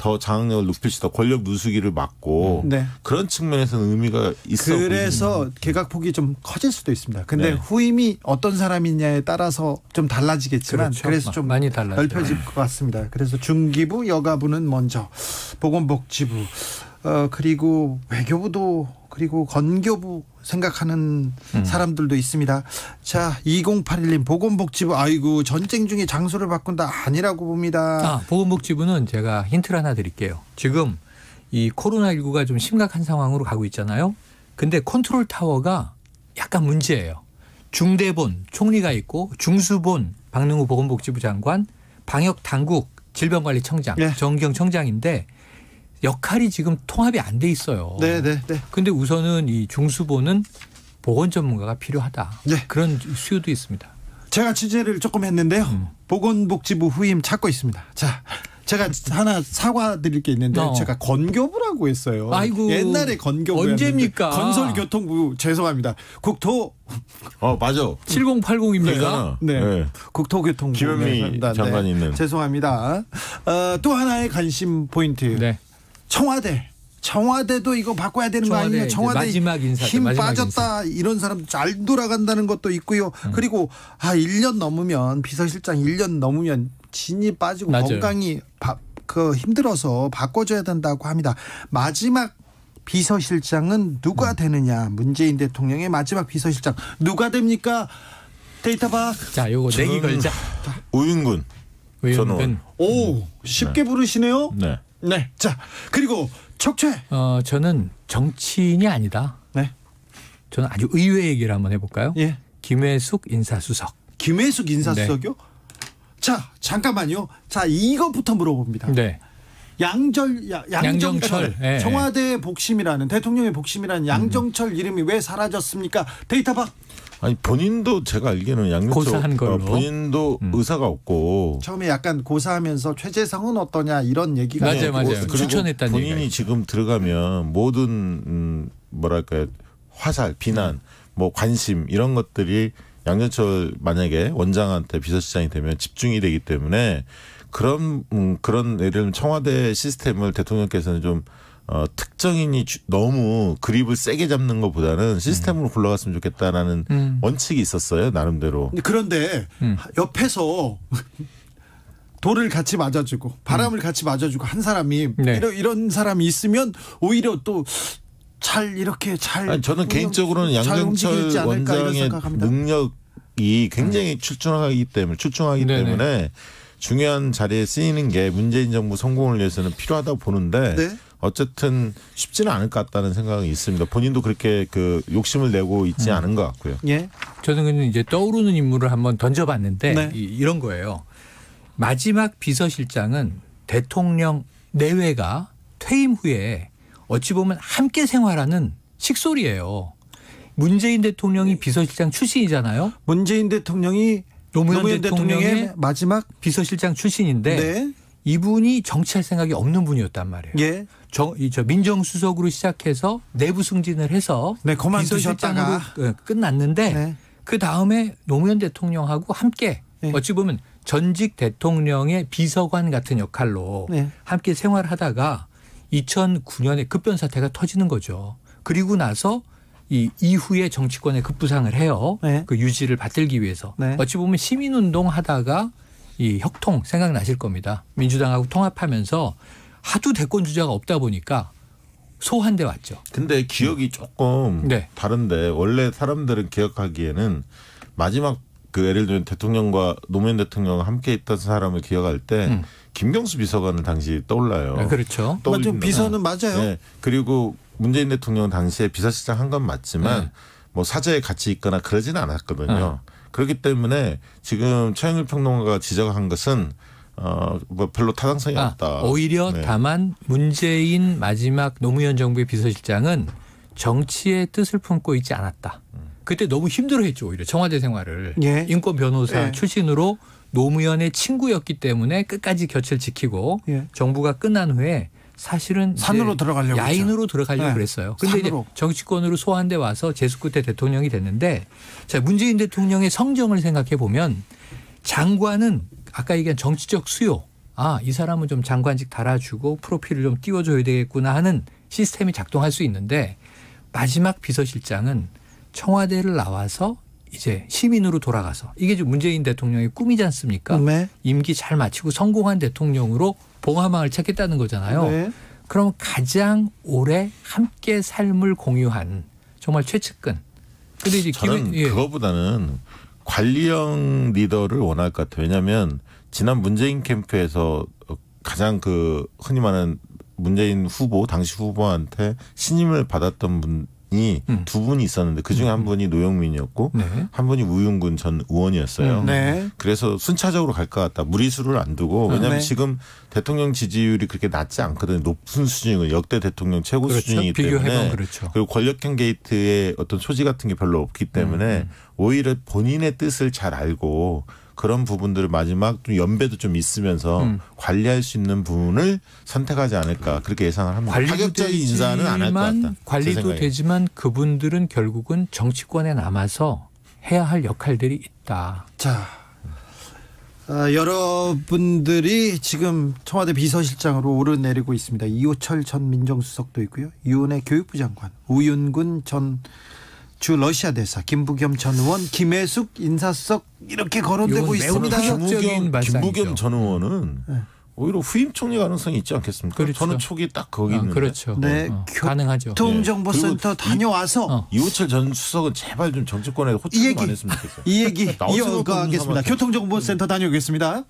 더 장악력을 높일 수 있다. 권력 누수기를 막고 네. 그런 측면에서는 의미가 있어 그래서 보이는. 개각폭이 좀 커질 수도 있습니다. 근데 네. 후임이 어떤 사람이냐에 따라서 좀 달라지겠지만 그렇죠. 그래서 좀 많이 달라질 네. 것 같습니다. 그래서 중기부 여가부는 먼저 보건복지부 어, 그리고 외교부도 그리고 건교부 생각하는 음. 사람들도 있습니다. 자, 2081님 보건복지부 아이고 전쟁 중에 장소를 바꾼다 아니라고 봅니다. 아, 보건복지부는 제가 힌트를 하나 드릴게요. 지금 이 코로나19가 좀 심각한 상황으로 가고 있잖아요. 근데 컨트롤 타워가 약간 문제예요. 중대본 총리가 있고 중수본 박능우 보건복지부 장관, 방역 당국 질병관리청장, 네. 정경 청장인데 역할이 지금 통합이 안 돼 있어요. 네, 네, 네. 근데 우선은 이 중수본은 보건 전문가가 필요하다. 네. 그런 수요도 있습니다. 제가 취재를 조금 했는데요. 음. 보건복지부 후임 찾고 있습니다. 자, 제가 하나 사과드릴 게 있는데 어. 제가 건교부라고 했어요. 아이고 옛날에 건교부 언제입니까? 건설교통부 죄송합니다. 국토 어 맞아 7080입니다. 네. 네. 국토교통부 김현미 장관 네. 있는 죄송합니다. 어, 또 하나의 관심 포인트. 네. 청와대 청와대도 이거 바꿔야 되는 청와대, 거 아니냐? 청와대 마지막 인사 힘 마지막 빠졌다 인사. 이런 사람 잘 돌아간다는 것도 있고요. 음. 그리고 아 1년 넘으면 비서실장 1년 넘으면 진이 빠지고 맞아요. 건강이 바, 그 힘들어서 바꿔줘야 된다고 합니다. 마지막 비서실장은 누가 음. 되느냐? 문재인 대통령의 마지막 비서실장 누가 됩니까? 데이터박. 자, 요거 내기 걸자. 우윤군. 우윤군. 오, 쉽게 네. 부르시네요. 네. 네. 자 그리고 척추. 어 저는 정치인이 아니다. 네. 저는 아주 의외 얘기를 한번 해볼까요? 예. 김혜숙 인사수석. 김혜숙 인사수석이요? 네. 자 잠깐만요. 자 이거부터 물어봅니다. 네. 양절 야, 양정철, 양 예. 청와대 복심이라는 대통령의 복심이라는 양정철 음. 이름이 왜 사라졌습니까? 데이터박 아니 본인도 제가 알기에는 양육사 고 어, 본인도 음. 의사가 없고 처음에 약간 고사하면서 최재성은 어떠냐 이런 얘기가 맞아요, 맞아요. 추천했다 본인이 얘기가 지금 들어가면 모든 음, 뭐랄까 화살, 비난, 뭐 관심 이런 것들이 양현철 만약에 원장한테 비서실장이 되면 집중이 되기 때문에 그런 음, 그런 예를 들면 청와대 시스템을 대통령께서는 좀 어, 특정인이 주, 너무 그립을 세게 잡는 것보다는 시스템으로 음. 굴러갔으면 좋겠다라는 음. 원칙이 있었어요 나름대로. 그런데 음. 옆에서 돌을 같이 맞아주고 바람을 음. 같이 맞아주고 한 사람이 네. 이런, 이런 사람이 있으면 오히려 또 잘 이렇게 잘 아니, 저는 개인적으로는 양정철 원장의 능력이 굉장히 음. 출중하기 때문에 출중하기 네네. 때문에 중요한 자리에 쓰이는 게 문재인 정부 성공을 위해서는 필요하다고 보는데 네? 어쨌든 쉽지는 않을 것 같다는 생각이 있습니다. 본인도 그렇게 그 욕심을 내고 있지 음. 않은 것 같고요. 예. 저는 그냥 이제 떠오르는 인물을 한번 던져봤는데 네. 이, 이런 거예요. 마지막 비서실장은 대통령 내외가 퇴임 후에 어찌 보면 함께 생활하는 식솔이에요. 문재인 대통령이 비서실장 출신이잖아요. 문재인 대통령이 노무현, 노무현 대통령의, 대통령의, 마지막 비서실장 출신인데 네. 이분이 정치할 생각이 없는 분이었단 말이에요. 예. 정, 저 민정수석으로 시작해서 내부 승진을 해서 네, 비서실장으로 예, 끝났는데 네. 그 다음에 노무현 대통령하고 함께 네. 어찌 보면 전직 대통령의 비서관 같은 역할로 네. 함께 생활하다가 2009년에 급변 사태가 터지는 거죠. 그리고 나서 이 이후에 정치권에 급부상을 해요. 네. 그 유지를 받들기 위해서 네. 어찌 보면 시민운동 하다가 이 혁통 생각나실 겁니다. 민주당하고 통합하면서 하도 대권 주자가 없다 보니까 소환돼 왔죠. 근데 기억이 조금 네. 다른데 원래 사람들은 기억하기에는 마지막 그 예를 들면 대통령과 노무현 대통령과 함께 있던 사람을 기억할 때 음. 김경수 비서관을 당시 떠올라요. 네, 그렇죠. 맞죠. 비서는 맞아요. 네. 그리고 문재인 대통령 당시에 비서실장 한 건 맞지만 네. 뭐 사제에 같이 있거나 그러지는 않았거든요. 네. 그렇기 때문에 지금 최영일 평론가가 지적한 것은 어뭐 별로 타당성이 아, 없다. 오히려 네. 다만 문재인 마지막 노무현 정부의 비서실장은 정치의 뜻을 품고 있지 않았다. 그때 너무 힘들어했죠 오히려 청와대 생활을 예. 인권 변호사 예. 출신으로 노무현의 친구였기 때문에 끝까지 곁을 지키고 예. 정부가 끝난 후에 사실은 산으로 들어가려고 야인으로 했죠. 들어가려고 네. 그랬어요. 그런데 이제 정치권으로 소환돼 와서 재수 끝에 대통령이 됐는데 자 문재인 대통령의 성정을 생각해 보면 장관은 아까 얘기한 정치적 수요. 아, 이 사람은 좀 장관직 달아주고 프로필을 좀 띄워줘야 되겠구나 하는 시스템이 작동할 수 있는데 마지막 비서실장은 청와대를 나와서 이제 시민으로 돌아가서 이게 지금 문재인 대통령의 꿈이지 않습니까? 네. 임기 잘 마치고 성공한 대통령으로 봉화망을 찾겠다는 거잖아요. 네. 그럼 가장 오래 함께 삶을 공유한 정말 최측근. 근데 이제 저는 기회, 예. 그거보다는 관리형 리더를 원할 것 같아요. 왜냐하면 지난 문재인 캠프에서 가장 그 흔히 말하는 문재인 후보 당시 후보한테 신임을 받았던 분 음. 두 분이 있었는데 그 중에 한 음. 분이 노영민이었고 네. 한 분이 우윤근 전 의원이었어요. 음. 네. 그래서 순차적으로 갈 것 같다. 무리수를 안 두고 음. 왜냐하면 네. 지금 대통령 지지율이 그렇게 낮지 않거든요. 높은 수준이고 역대 대통령 최고 그렇죠. 수준이기 때문에 그렇죠. 그리고 권력형 게이트의 어떤 소지 같은 게 별로 없기 때문에 음. 오히려 본인의 뜻을 잘 알고 그런 부분들을 마지막 좀 연배도 좀 있으면서 음. 관리할 수 있는 부 분을 선택하지 않을까 그렇게 예상을 합니다. 관리적인 인사는 안할것 같다. 관리도 되지만 그분들은 결국은 정치권에 남아서 해야 할 역할들이 있다. 자. 어, 여러분들이 지금 청와대 비서실장으로 오르내리고 있습니다. 이호철 전 민정수석도 있고요. 유은혜 교육부 장관, 우윤근 전주 러시아 대사 김부겸 전 의원 김혜숙 인사석 이렇게 거론되고 있습니다. 김부겸, 김부겸 전 의원은 네. 오히려 후임 총리 가능성이 있지 않겠습니까? 그렇죠. 저는 초기 딱 거기 어, 있는 아, 그렇죠. 네, 어, 어 가능하죠. 통정보센터 네. 다녀와서 어. 이호철 전 수석은 제발 좀 정치권에 호출 좀안 했으면 좋겠어요. 이 얘기 이어가겠습니다. 교통정보센터 다녀오겠습니다.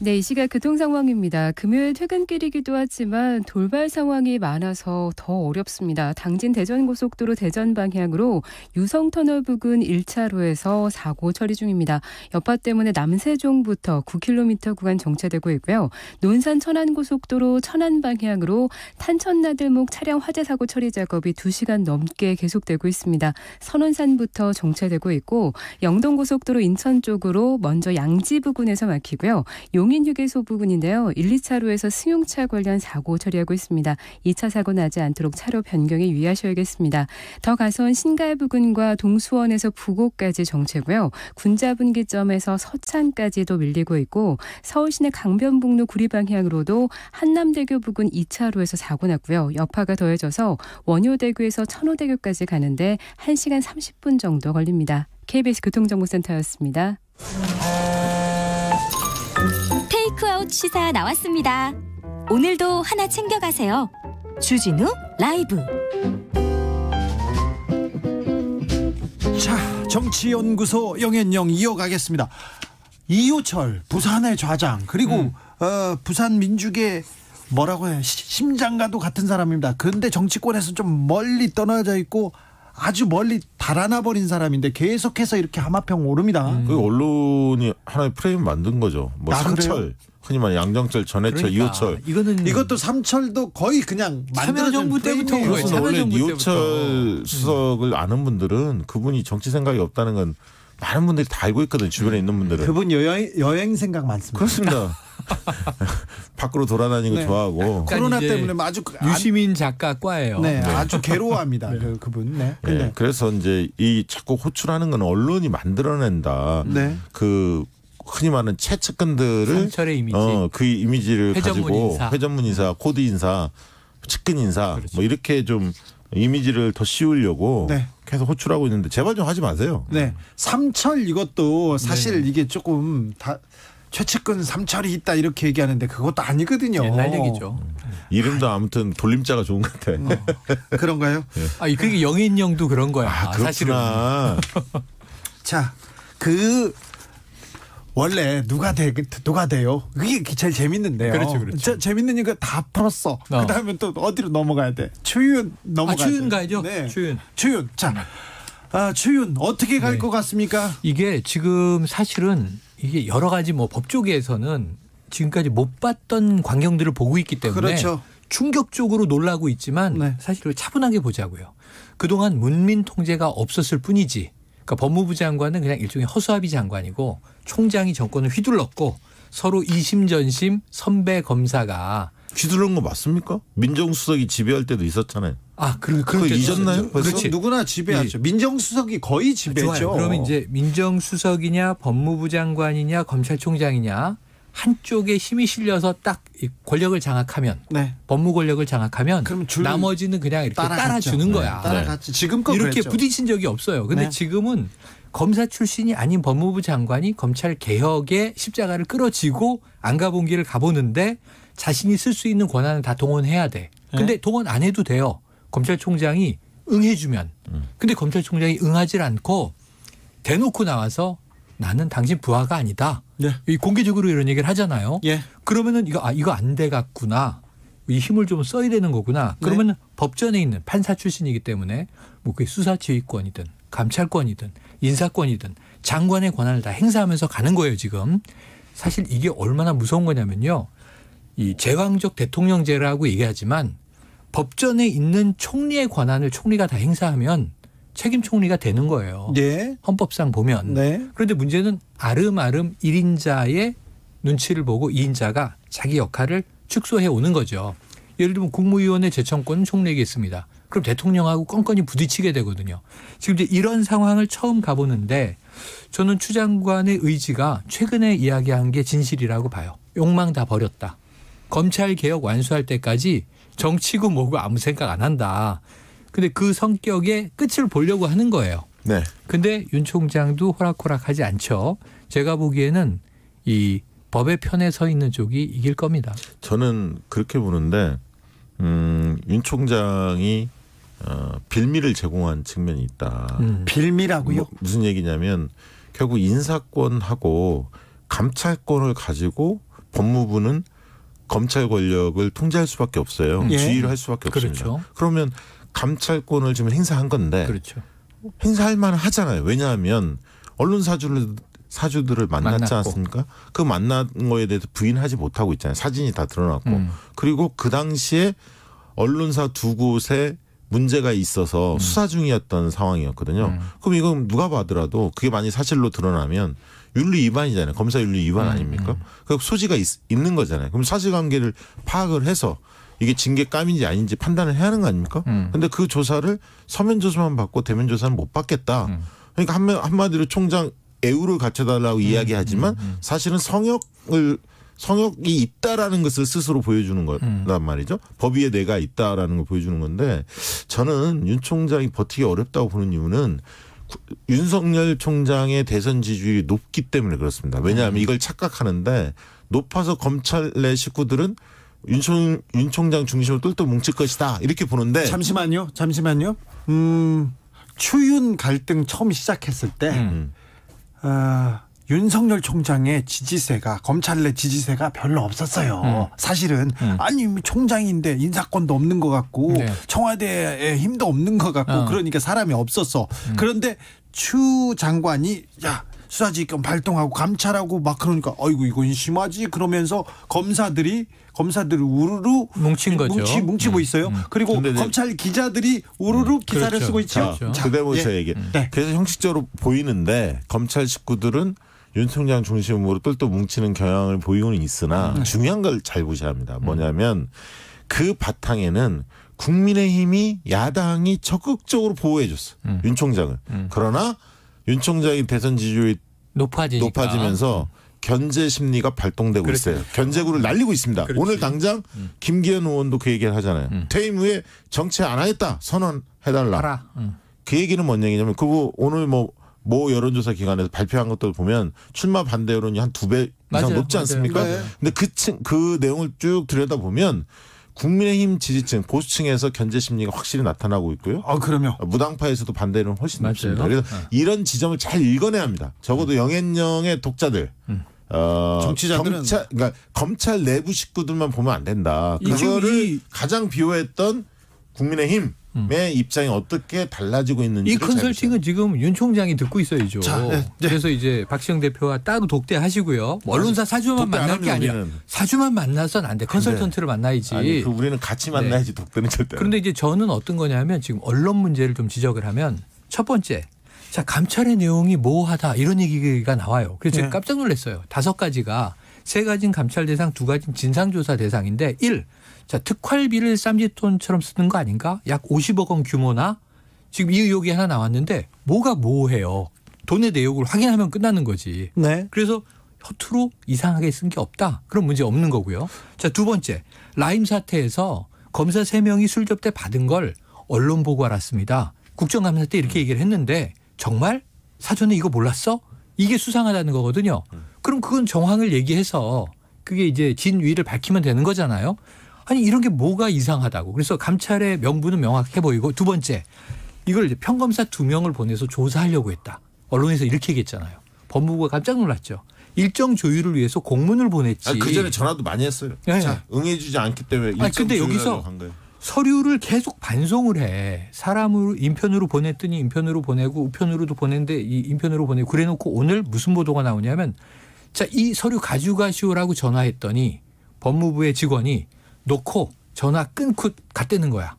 네, 이 시각 교통 상황입니다. 금요일 퇴근길이기도 하지만 돌발 상황이 많아서 더 어렵습니다. 당진 대전고속도로 대전 방향으로 유성터널 부근 1차로에서 사고 처리 중입니다. 여파 때문에 남세종부터 9km 구간 정체되고 있고요. 논산 천안고속도로 천안 방향으로 탄천나들목 차량 화재 사고 처리 작업이 2시간 넘게 계속되고 있습니다. 선원산부터 정체되고 있고 영동고속도로 인천 쪽으로 먼저 양지 부근에서 막히고요. 용 용인휴게소 부근인데요. 1, 2차로에서 승용차 관련 사고 처리하고 있습니다. 2차 사고 나지 않도록 차로 변경에 유의하셔야겠습니다. 더 가선 신갈 부근과 동수원에서 부곡까지 정체고요. 군자분기점에서 서창까지도 밀리고 있고 서울시내 강변북로 구리 방향으로도 한남대교 부근 2차로에서 사고 났고요. 여파가 더해져서 원효대교에서 천호대교까지 가는데 1시간 30분 정도 걸립니다. KBS 교통정보센터였습니다. 굿 시사 나왔습니다. 오늘도 하나 챙겨가세요. 주진우 라이브. 자, 정치연구소 영앤영 이어가겠습니다. 이호철 부산의 좌장 그리고 음. 어, 부산 민주계 뭐라고 해요 심장과도 같은 사람입니다. 근데 정치권에서 좀 멀리 떠나져 있고 아주 멀리 달아나 버린 사람인데 계속해서 이렇게 하마평 오릅니다. 음. 그 언론이 하나의 프레임 만든 거죠. 뭐 아, 상철 그래요? 흔히 말 양정철, 전해철, 그러니까. 이호철. 이거는 이것도 삼철도 거의 그냥 만들어 정부 때부터 그래서 원래 이호철 수석을 아는 분들은 그분이 정치 생각이 없다는 건 많은 분들이 다 알고 있거든요. 주변에 있는 분들은. 그분 여행, 여행 생각 많습니다. 그렇습니다. 밖으로 돌아다니는 네. 좋아하고. 코로나 그러니까 때문에 아주 유시민 작가과예요. 네, 네. 아주 괴로워합니다. 네. 그, 그분. 네. 네. 그래서 이제 이 자꾸 호출하는 건 언론이 만들어낸다. 네. 그 흔히 말하는 최측근들을 철의 이미지, 어, 그 이미지를 회전문 가지고 인사. 회전문 인사, 코드 인사, 측근 인사 뭐 그렇죠. 뭐 이렇게 좀 이미지를 더 씌우려고 네. 계속 호출하고 있는데 제발 좀 하지 마세요. 네, 삼철 이것도 사실 네 이게 조금 다 최측근 삼철이 있다 이렇게 얘기하는데 그것도 아니거든요. 옛날 얘기죠. 이름도 아무튼 돌림자가 좋은 것 같아. 어. 그런가요? 네. 아, 그게 영인영도 그런 거야. 아, 아 사실은. 자, 그 원래 누가 되 누가 돼요? 그게 제일 재밌는데요. 그렇죠, 그렇죠. 저, 재밌는니다 풀었어. 어. 그다음에 또 어디로 넘어가야 돼? 추윤 넘어가. 아, 추윤 가야죠. 네. 추윤. 추윤. 자, 네. 아, 추윤 어떻게 갈것 네. 같습니까? 이게 지금 사실은 이게 여러 가지 뭐 법조계에서는 지금까지 못 봤던 광경들을 보고 있기 때문에 그렇죠. 충격적으로 놀라고 있지만 네. 사실 차분하게 보자고요. 그동안 문민 통제가 없었을 뿐이지 그러니까 법무부 장관은 그냥 일종의 허수아비 장관이고 총장이 정권을 휘둘렀고 서로 이심전심 선배 검사가 휘둘른거 맞습니까? 민정수석이 지배할 때도 있었잖아요. 아, 그런 그런 잊었나요? 그렇지. 누구나 지배하죠. 예. 민정수석이 거의 지배죠. 아 그러면 이제 민정수석이냐 법무부 장관이냐 검찰총장이냐 한쪽에 힘이 실려서 딱 권력을 장악하면 네. 법무 권력을 장악하면 나머지는 그냥 이렇게 따라갔죠. 따라주는 네, 거야. 네. 따라갔지. 지금껏 이렇게 그랬죠. 부딪힌 적이 없어요. 근데 네. 지금은 검사 출신이 아닌 법무부 장관이 검찰 개혁의 십자가를 끌어지고 안 가본 길을 가보는데 자신이 쓸 수 있는 권한을 다 동원해야 돼. 네. 근데 동원 안 해도 돼요. 검찰총장이 응해주면. 음. 근데 검찰총장이 응하지 않고 대놓고 나와서 나는 당신 부하가 아니다. 네. 공개적으로 이런 얘기를 하잖아요. 예. 그러면은 이거 아 이거 안돼 갔구나. 이 힘을 좀 써야 되는 거구나. 그러면 네. 법전에 있는 판사 출신이기 때문에 뭐 그 수사지휘권이든 감찰권이든 인사권이든 장관의 권한을 다 행사하면서 가는 거예요 지금. 사실 이게 얼마나 무서운 거냐면요. 이 제왕적 대통령제라고 얘기하지만 법전에 있는 총리의 권한을 총리가 다 행사하면 책임 총리가 되는 거예요. 예. 헌법상 보면. 네. 그런데 문제는 아름아름 1인자의 눈치를 보고 2인자가 자기 역할을 축소해 오는 거죠. 예를 들면 국무위원회 재청권은 총리에게 있습니다. 그럼 대통령하고 껌껌이 부딪히게 되거든요. 지금 이제 이런 상황을 처음 가보는데 저는 추 장관의 의지가 최근에 이야기한 게 진실이라고 봐요. 욕망 다 버렸다. 검찰 개혁 완수할 때까지 정치고 뭐고 아무 생각 안 한다. 근데 그 성격의 끝을 보려고 하는 거예요. 네. 근데 윤 총장도 호락호락하지 않죠. 제가 보기에는 이 법의 편에 서 있는 쪽이 이길 겁니다. 저는 그렇게 보는데 음, 윤 총장이 어, 빌미를 제공한 측면이 있다. 음. 빌미라고요? 뭐, 무슨 얘기냐면 결국 인사권하고 감찰권을 가지고 법무부는 검찰 권력을 통제할 수밖에 없어요. 예. 지휘를 할 수밖에 그렇죠. 없습니다. 그러면 감찰권을 지금 행사한 건데 그렇죠. 행사할 만 하잖아요. 왜냐하면 언론 사주를 사주들을 만났지 만났고. 않습니까? 그 만난 거에 대해서 부인하지 못하고 있잖아요. 사진이 다 드러났고 음. 그리고 그 당시에 언론사 두 곳에 문제가 있어서 음. 수사 중이었던 상황이었거든요. 음. 그럼 이건 누가 봐더라도 그게 만약 사실로 드러나면 윤리 위반이잖아요. 검사 윤리 위반 음. 아닙니까? 음. 그 소지가 있, 는 거잖아요. 그럼 사실관계를 파악을 해서 이게 징계감인지 아닌지 판단을 해야 하는 거 아닙니까? 음. 근데 그 조사를 서면 조사만 받고 대면 조사는 못 받겠다. 음. 그러니까 한마, 한마디로 총장 애우를 갖춰달라고 음. 이야기하지만 음, 음. 사실은 성역을 성역이 있다라는 것을 스스로 보여주는 거란 음. 말이죠. 법 위에 내가 있다라는 걸 보여주는 건데 저는 윤 총장이 버티기 어렵다고 보는 이유는 윤석열 총장의 대선 지지율이 높기 때문에 그렇습니다. 왜냐하면 이걸 착각하는데 높아서 검찰 내 식구들은 윤총, 윤 총장 중심으로 똘똘 뭉칠 것이다. 이렇게 보는데. 잠시만요. 잠시만요. 음, 추윤 갈등 처음 시작했을 때, 음. 어, 윤석열 총장의 지지세가, 검찰 내 지지세가 별로 없었어요. 음. 사실은. 음. 아니, 뭐 총장인데 인사권도 없는 것 같고, 네. 청와대에 힘도 없는 것 같고, 어. 그러니까 사람이 없었어. 음. 그런데 추 장관이, 야, 수사지검 발동하고 감찰하고 막 그러니까, 어이구 이건 심하지. 그러면서 검사들이 검사들이 우르르 뭉친 거죠. 뭉치, 뭉치고 음. 있어요. 음. 그리고 검찰 기자들이 우르르 음. 기사를 그렇죠. 쓰고 있죠. 그렇죠. 그대모사 예. 얘기. 네. 그래서 형식적으로 보이는데 검찰 식구들은 윤총장 중심으로 똘똘 뭉치는 경향을 보이고는 있으나 네. 중요한 걸 잘 보셔야 합니다. 뭐냐면 그 바탕에는 국민의힘이 야당이 적극적으로 보호해줬어. 음. 윤 총장을. 음. 그러나 윤 총장이 대선 지지율이 높아지니까. 높아지면서 견제 심리가 발동되고 그렇죠. 있어요. 견제구를 날리고 있습니다. 그렇지. 오늘 당장 음. 김기현 의원도 그 얘기를 하잖아요. 음. 퇴임 후에 정치 안 하겠다 선언해달라. 음. 그 얘기는 뭔 얘기냐면 그거 오늘 뭐 모 여론조사 기관에서 발표한 것들 보면 출마 반대 여론이 한 두 배 이상 맞아요. 높지 않습니까? 맞 네. 근데 그, 층, 그 내용을 쭉 들여다보면 국민의힘 지지층 보수층에서 견제 심리가 확실히 나타나고 있고요. 아 그러면 아, 무당파에서도 반대는 훨씬 높습니다. 그래서 아. 이런 지점을 잘 읽어내야 합니다. 적어도 음. 영앤영의 독자들. 음. 어, 정치자들은 검찰, 그러니까 검찰 내부 식구들만 보면 안 된다. 그거를 이... 가장 비호했던 국민의힘 음. 입장이 어떻게 달라지고 있는지 이 컨설팅은 지금 윤 총장이 듣고 있어야죠. 자, 네, 네. 그래서 이제 박시영 대표와 따로 독대하시고요. 언론사 사주만 만날 게 아니라 사주만 만나선 안 돼. 컨설턴트를 만나야지. 아니, 그 우리는 같이 네. 만나야지 네. 독대는 절대. 그런데 이제 저는 어떤 거냐면 지금 언론 문제를 좀 지적을 하면 첫 번째 자 감찰의 내용이 모호하다 이런 얘기가 나와요. 그래서 제가 네. 깜짝 놀랐어요. 다섯 가지가 세 가지는 감찰 대상, 두 가지는 진상조사 대상인데 일 자, 특활비를 쌈짓돈처럼 쓰는 거 아닌가? 약 50억 원 규모나 지금 이 의혹이 하나 나왔는데 뭐가 뭐해요. 돈의 내역을 확인하면 끝나는 거지. 네. 그래서 허투루 이상하게 쓴 게 없다. 그런 문제 없는 거고요. 자, 두 번째. 라임 사태에서 검사 세명이 술접 대 받은 걸 언론 보고 알았습니다. 국정감사 때 이렇게 음. 얘기를 했는데 정말 사전에 이거 몰랐어? 이게 수상하다는 거거든요. 음. 그럼 그건 정황을 얘기해서 그게 이제 진위를 밝히면 되는 거잖아요. 아니 이런 게 뭐가 이상하다고. 그래서 감찰의 명분은 명확해 보이고 두 번째 이걸 이제 평검사 두 명을 보내서 조사하려고 했다. 언론에서 이렇게 얘기했잖아요. 법무부가 깜짝 놀랐죠. 일정 조율을 위해서 공문을 보냈지. 그 전에 전화도 많이 했어요. 네. 자, 응해주지 않기 때문에 일정 아니, 근데 여기서 서류를 계속 반송을 해. 사람으로 인편으로 보냈더니 인편으로 보내고 우편으로도 보냈는데 이 인편으로 보내고 그래놓고 오늘 무슨 보도가 나오냐면 자 이 서류 가져가시오라고 전화했더니 법무부의 직원이 놓고 전화 끊고 갔다는 거야.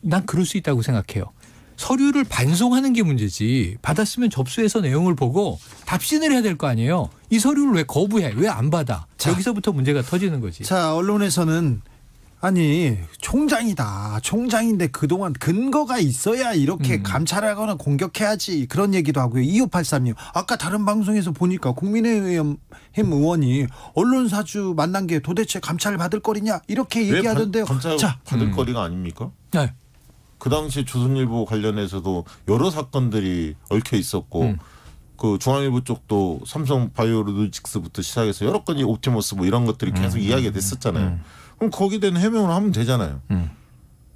난 그럴 수 있다고 생각해요. 서류를 반송하는 게 문제지 받았으면 접수해서 내용을 보고 답신을 해야 될 거 아니에요. 이 서류를 왜 거부해? 왜 안 받아? 자, 여기서부터 문제가 터지는 거지. 자 언론에서는 아니 총장이다 총장인데 그동안 근거가 있어야 이렇게 음. 감찰하거나 공격해야지 그런 얘기도 하고요 2583님 아까 다른 방송에서 보니까 국민의힘 의원이 언론사주 만난 게 도대체 감찰 을 받을 거리냐 이렇게 얘기하던데요 감찰 자, 받을 음. 거리가 아닙니까? 네. 그 당시 조선일보 관련해서도 여러 사건들이 얽혀 있었고 음. 그 중앙일보 쪽도 삼성 바이오로직스부터 드 시작해서 여러 건이 옵티머스 뭐 이런 것들이 계속 음. 이야기가 됐었잖아요 음. 그럼 거기에 대한 해명을 하면 되잖아요. 음.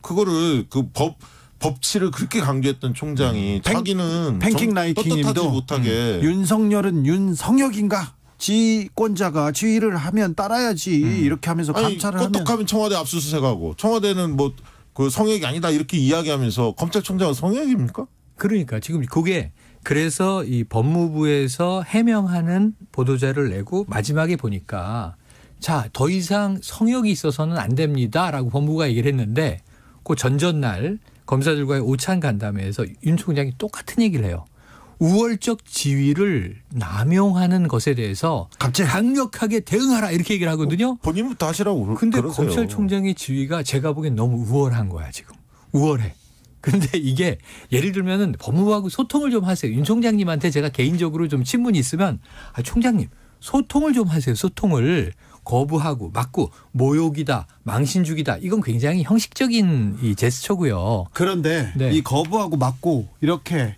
그거를 그 법 법치를 그렇게 강조했던 총장이 음. 자기는 팽킹 라이킹도 음. 못하게 음. 윤석열은 윤성혁인가? 지권자가 지휘를 하면 따라야지 음. 이렇게 하면서 감찰을 하면 청와대 압수수색하고 청와대는 뭐그 성역이 아니다 이렇게 이야기하면서 검찰총장은 성역입니까? 그러니까 지금 그게 그래서 이 법무부에서 해명하는 보도자를 내고 마지막에 보니까 자, 더 이상 성역이 있어서는 안 됩니다라고 법무부가 얘기를 했는데 그 전전날 검사들과의 오찬 간담회에서 윤 총장이 똑같은 얘기를 해요. 우월적 지위를 남용하는 것에 대해서 갑자기 강력하게 대응하라 이렇게 얘기를 하거든요. 어, 본인부터 하시라고 근데 그러세 검찰총장의 지위가 제가 보기엔 너무 우월한 거야 지금. 우월해. 근데 이게 예를 들면은 법무부하고 소통을 좀 하세요. 윤 총장님한테 제가 개인적으로 좀 친분이 있으면 아 총장님 소통을 좀 하세요. 소통을 거부하고 맞고 모욕이다, 망신주기다. 이건 굉장히 형식적인 이 제스처고요. 그런데 네. 이 거부하고 맞고 이렇게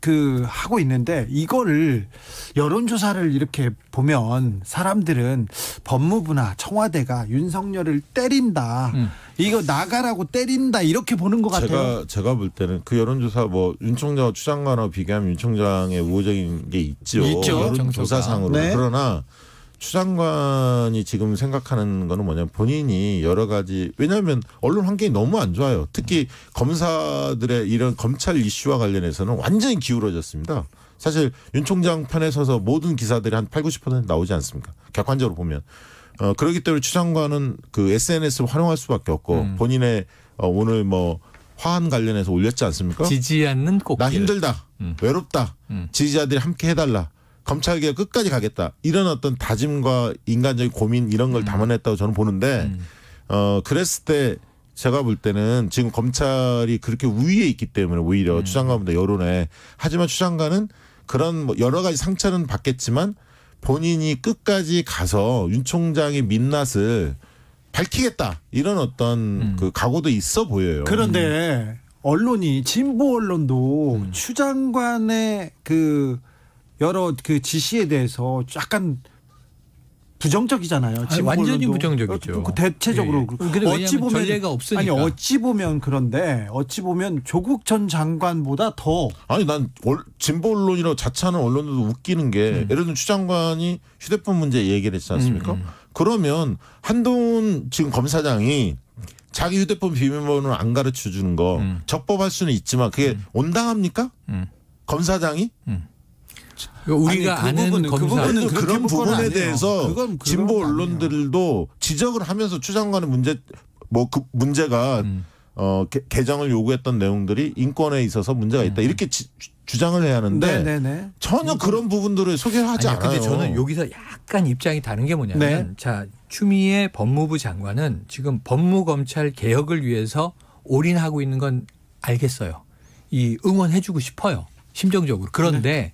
그 하고 있는데 이거를 여론조사를 이렇게 보면 사람들은 법무부나 청와대가 윤석열을 때린다. 음. 이거 나가라고 때린다 이렇게 보는 것 제가, 같아요. 제가 볼 때는 그 여론조사 뭐윤 총장 추장관하고 비교하면 윤 총장의 우호적인 게 있죠. 있죠. 여론조사상으로 네. 그러나 추장관이 지금 생각하는 거는 뭐냐면 본인이 여러 가지 왜냐하면 언론 환경이 너무 안 좋아요. 특히 검사들의 이런 검찰 이슈와 관련해서는 완전히 기울어졌습니다. 사실 윤 총장 편에 서서 모든 기사들이 한 8, 90% 나오지 않습니까? 객관적으로 보면. 어, 그렇기 때문에 추장관은 그 SNS를 활용할 수밖에 없고 음. 본인의 어, 오늘 뭐 화환 관련해서 올렸지 않습니까? 지지 않는 꼭 나 힘들다. 음. 외롭다. 음. 지지자들이 함께 해달라. 검찰 개혁 끝까지 가겠다 이런 어떤 다짐과 인간적인 고민 이런 걸 음. 담아냈다고 저는 보는데 음. 어 그랬을 때 제가 볼 때는 지금 검찰이 그렇게 우위에 있기 때문에 오히려 음. 추장관보다 여론에 하지만 추장관은 그런 뭐 여러 가지 상처는 받겠지만 본인이 끝까지 가서 윤 총장의 민낯을 밝히겠다 이런 어떤 음. 그 각오도 있어 보여요. 그런데 음. 언론이 진보 언론도 음. 추장관의 그 여러 그 지시에 대해서 약간 부정적이잖아요. 아, 지금 완전히 부정적이죠. 어, 그 대체적으로 예. 예. 어찌 보면 전례가 없으니까. 아니 어찌 보면 그런데 어찌 보면 조국 전 장관보다 더 아니 난 진보 언론이라고 자처하는 언론들도 웃기는 게 음. 예를 들면 추 장관이 휴대폰 문제 얘기를 했지 않습니까? 음, 음. 그러면 한동훈 지금 검사장이 자기 휴대폰 비밀번호를 안 가르쳐 주는 거 음. 적법할 수는 있지만 그게 음. 온당합니까? 음. 검사장이? 우리가 아니, 그 부분은, 그 부분은 그런 부분에 대해서 진보 언론들도 지적을 하면서 추장관의 문제 뭐 그 문제가 음. 어 개, 개정을 요구했던 내용들이 인권에 있어서 문제가 있다 음. 이렇게 지, 주장을 해야 하는데 네네네. 네, 네. 전혀 그런 부분들을 소개하지 아니, 않아요. 근데 저는 여기서 약간 입장이 다른 게 뭐냐면 네. 자 추미애 법무부 장관은 지금 법무검찰 개혁을 위해서 올인하고 있는 건 알겠어요. 이 응원해주고 싶어요 심정적으로 그런데 네.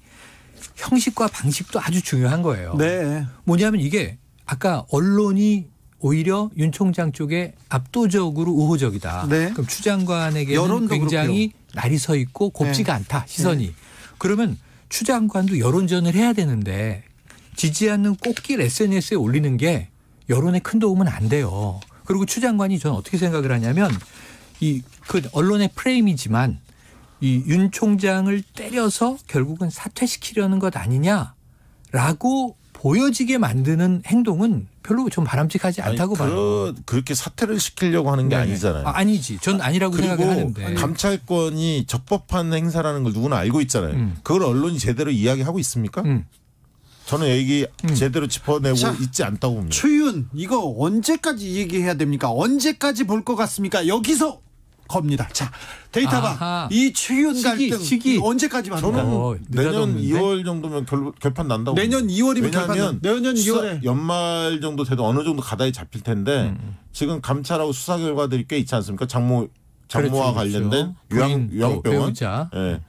형식과 방식도 아주 중요한 거예요. 네. 뭐냐면 이게 아까 언론이 오히려 윤 총장 쪽에 압도적으로 우호적이다. 네. 그럼 추 장관에게는 굉장히 그렇고요. 날이 서 있고 곱지가 네. 않다 네. 시선이. 네. 그러면 추 장관도 여론전을 해야 되는데 지지 않는 꽃길 SNS에 올리는 게 여론에 큰 도움은 안 돼요. 그리고 추 장관이 저는 어떻게 생각을 하냐면 이 그 언론의 프레임이지만 이윤 총장을 때려서 결국은 사퇴시키려는 것 아니냐라고 보여지게 만드는 행동은 별로 좀 바람직하지 않다고 아니, 그 봐요. 그, 그렇게 사퇴를 시키려고 하는 게네 네. 아니잖아요. 아, 니지전 아니라고 아, 생각하는데. 감찰권이 적법한 행사라는 걸 누구나 알고 있잖아요. 음. 그걸 언론이 제대로 이야기하고 있습니까? 음. 저는 얘기 음. 제대로 짚어내고 자, 있지 않다고 봅니다. 추윤 이거 언제까지 얘기해야 됩니까? 언제까지 볼 것 같습니까? 여기서 겁니다. 자, 데이터가 아하. 이 최윤 갈등 시기. 언제까지 맞나요? 저는 어, 내년 늦 2월 정도면 결, 결판 난다고. 내년 2월이면 결판 내년 2월에 연말 정도 돼도 어느 정도 가다이 잡힐 텐데 음. 지금 감찰하고 수사 결과들이 꽤 있지 않습니까? 장모 장모와 그렇죠, 그렇죠. 관련된 그 유양 유양병원 예.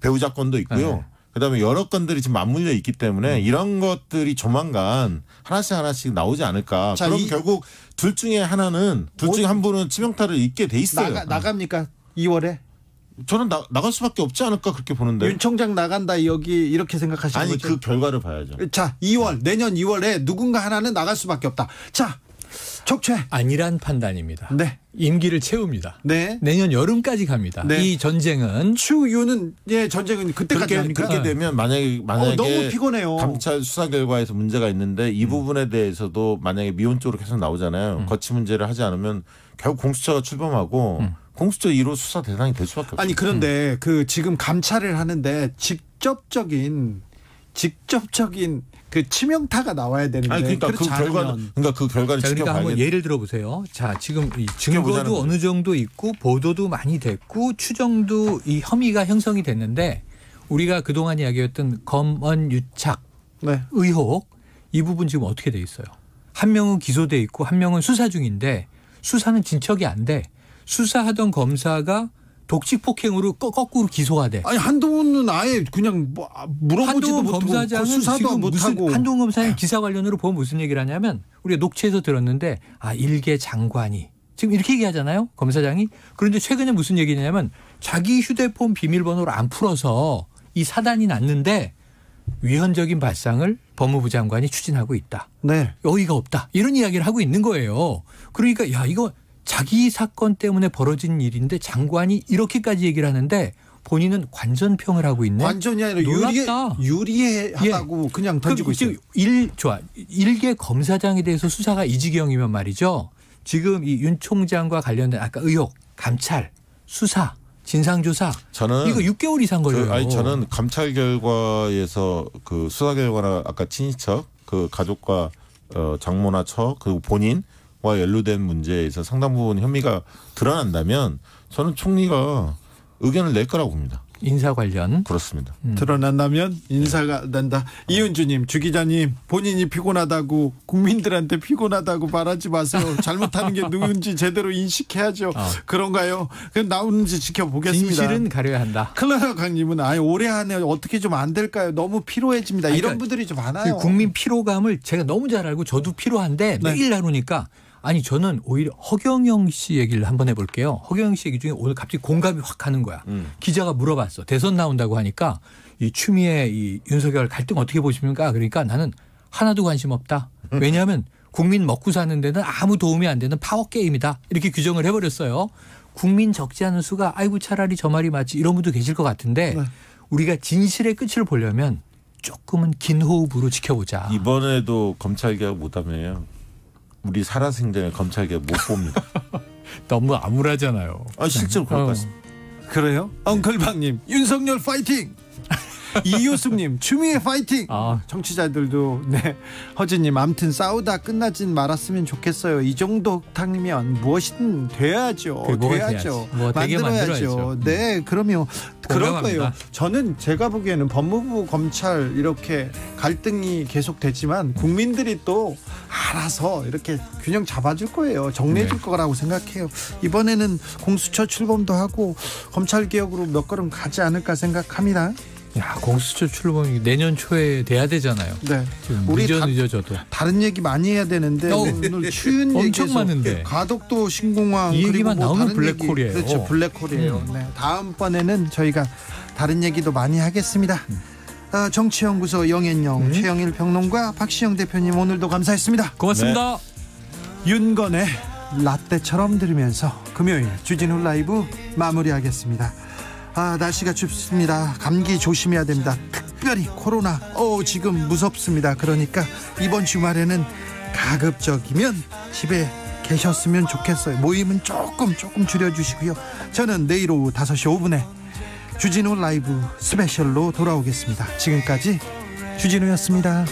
배우자 건도 있고요. 네. 그다음에 여러 건들이 지금 맞물려 있기 때문에 음. 이런 것들이 조만간 하나씩 하나씩 나오지 않을까. 자, 그럼 이- 결국 둘 중에 하나는 둘 중에 뭐 한 분은 치명타를 입게 돼 있어요. 나가, 나갑니까? 2월에 저는 나, 나갈 수밖에 없지 않을까 그렇게 보는데. 윤 총장 나간다 여기 이렇게 생각하시는 아니 거죠? 그 결과를 봐야죠. 자, 2월 내년 2월에 누군가 하나는 나갈 수밖에 없다. 자, 촉체 아니란 판단입니다. 네. 임기를 채웁니다. 네. 내년 여름까지 갑니다. 네. 이 전쟁은 추유는 예 전쟁은 그때까지 그렇게, 그렇게 네. 되면 만약에 만약에 어, 너무 피곤해요. 감찰 수사 결과에서 문제가 있는데 이 음. 부분에 대해서도 만약에 미온 쪽으로 계속 나오잖아요. 음. 거치 문제를 하지 않으면 결국 공수처가 출범하고 음. 공수처 1호 수사 대상이 될 수밖에 없어요. 아니 그런데 음. 그 지금 감찰을 하는데 직접적인 직접적인 그 치명타가 나와야 되는데 아니, 그러니까 그 결과 그러니까 그 결과를 자, 그러니까 한번 예를 들어 보세요. 자 지금 이 증거도 어느 정도 있고 보도도 많이 됐고 추정도 이 혐의가 형성이 됐는데 우리가 그동안 이야기했던 검언 유착 네. 의혹 이 부분 지금 어떻게 돼 있어요? 한 명은 기소돼 있고 한 명은 수사 중인데 수사는 진척이 안 돼. 수사하던 검사가 독직 폭행으로 거꾸로 기소가 돼. 아니 한동훈은 아예 그냥 뭐 아, 물어보지도 못하고 검사장은 수사도 못하고 한동훈 검사는 네. 기사 관련으로 보면 무슨 얘기를 하냐면 우리가 녹취에서 들었는데 아 일개 장관이 지금 이렇게 얘기하잖아요 검사장이 그런데 최근에 무슨 얘기냐면 자기 휴대폰 비밀번호를 안 풀어서 이 사단이 났는데 위헌적인 발상을 법무부 장관이 추진하고 있다. 네. 여의가 없다. 이런 이야기를 하고 있는 거예요. 그러니까 야 이거 자기 사건 때문에 벌어진 일인데 장관이 이렇게까지 얘기를 하는데 본인은 관전평을 하고 있네. 관전이 아니라 유리해, 유리하다고 예. 그냥 그 던지고 있어요. 일, 좋아. 일개 검사장에 대해서 수사가 이 지경이면 말이죠. 지금 이 윤 총장과 관련된 아까 의혹, 감찰, 수사, 진상조사. 저는 이거 6개월 이상 걸려요. 저, 아니 저는 감찰 결과에서 그 수사 결과나 아까 친인척, 그 가족과 어, 장모나 처, 그리고 본인 과 연루된 문제에서 상당 부분 혐의가 드러난다면 저는 총리가 의견을 낼 거라고 봅니다. 인사 관련 그렇습니다. 음. 드러난다면 인사가 난다. 네. 이은주님, 주 기자님 본인이 피곤하다고 국민들한테 피곤하다고 말하지 마세요. 잘못하는 게 누군지 제대로 인식해야죠. 어. 그런가요? 그럼 나오는지 지켜보겠습니다. 진실은 가려야 한다. 클라라 강님은 아예 올해 안에 어떻게 좀 안 될까요? 너무 피로해집니다. 아니, 이런 그러니까 분들이 좀 많아요. 그 국민 피로감을 제가 너무 잘 알고 저도 피로한데 네. 매일 나누니까 아니 저는 오히려 허경영 씨 얘기를 한번 해볼게요. 허경영 씨 얘기 중에 오늘 갑자기 공감이 확 가는 거야. 음. 기자가 물어봤어. 대선 나온다고 하니까 이 추미애 이 윤석열 갈등 어떻게 보십니까? 그러니까 나는 하나도 관심 없다. 음. 왜냐하면 국민 먹고 사는 데는 아무 도움이 안 되는 파워 게임이다. 이렇게 규정을 해버렸어요. 국민 적지 않은 수가 아이고 차라리 저 말이 맞지 이런 분도 계실 것 같은데 네. 우리가 진실의 끝을 보려면 조금은 긴 호흡으로 지켜보자. 이번에도 검찰개혁 못하면요. 우리 살아생전에 검찰개 못 봅니다. 너무 암울하잖아요. 아 실제로 그럴 어. 것 같습니다. 그래요? 네. 엉클방님 윤석열 파이팅! 이효숙님 추미애 파이팅. 아. 정치자들도 네 허진님 아무튼 싸우다 끝나진 말았으면 좋겠어요. 이 정도 탕이면 무엇이든 돼야죠. 돼야죠. 뭐 만들어야죠. 네 그러면 그럴 거예요. 저는 제가 보기에는 법무부 검찰 이렇게 갈등이 계속 되지만 국민들이 또 알아서 이렇게 균형 잡아줄 거예요. 정리해 줄 네. 거라고 생각해요. 이번에는 공수처 출범도 하고 검찰 개혁으로 몇 걸음 가지 않을까 생각합니다. 야 공수처 출범이 내년 초에 돼야 되잖아요. 네. 지금 우리 늦어 다, 늦어져도 다른 얘기 많이 해야 되는데 어, 오늘 추운 엄청 많은데 가덕도 신공항 이 얘기만 뭐 나오면 블랙홀이에요. 그렇죠 블랙홀이에요. 음. 네. 다음 번에는 저희가 다른 얘기도 많이 하겠습니다. 음. 어, 정치연구소 영앤영 음. 최영일 평론가 박시영 대표님 오늘도 감사했습니다. 고맙습니다. 네. 윤건의 라떼처럼 들으면서 금요일 주진우 라이브 마무리하겠습니다. 아, 날씨가 춥습니다. 감기 조심해야 됩니다. 특별히 코로나. 어, 지금 무섭습니다. 그러니까 이번 주말에는 가급적이면 집에 계셨으면 좋겠어요. 모임은 조금 조금 줄여주시고요. 저는 내일 오후 5시 5분에 주진우 라이브 스페셜로 돌아오겠습니다. 지금까지 주진우였습니다.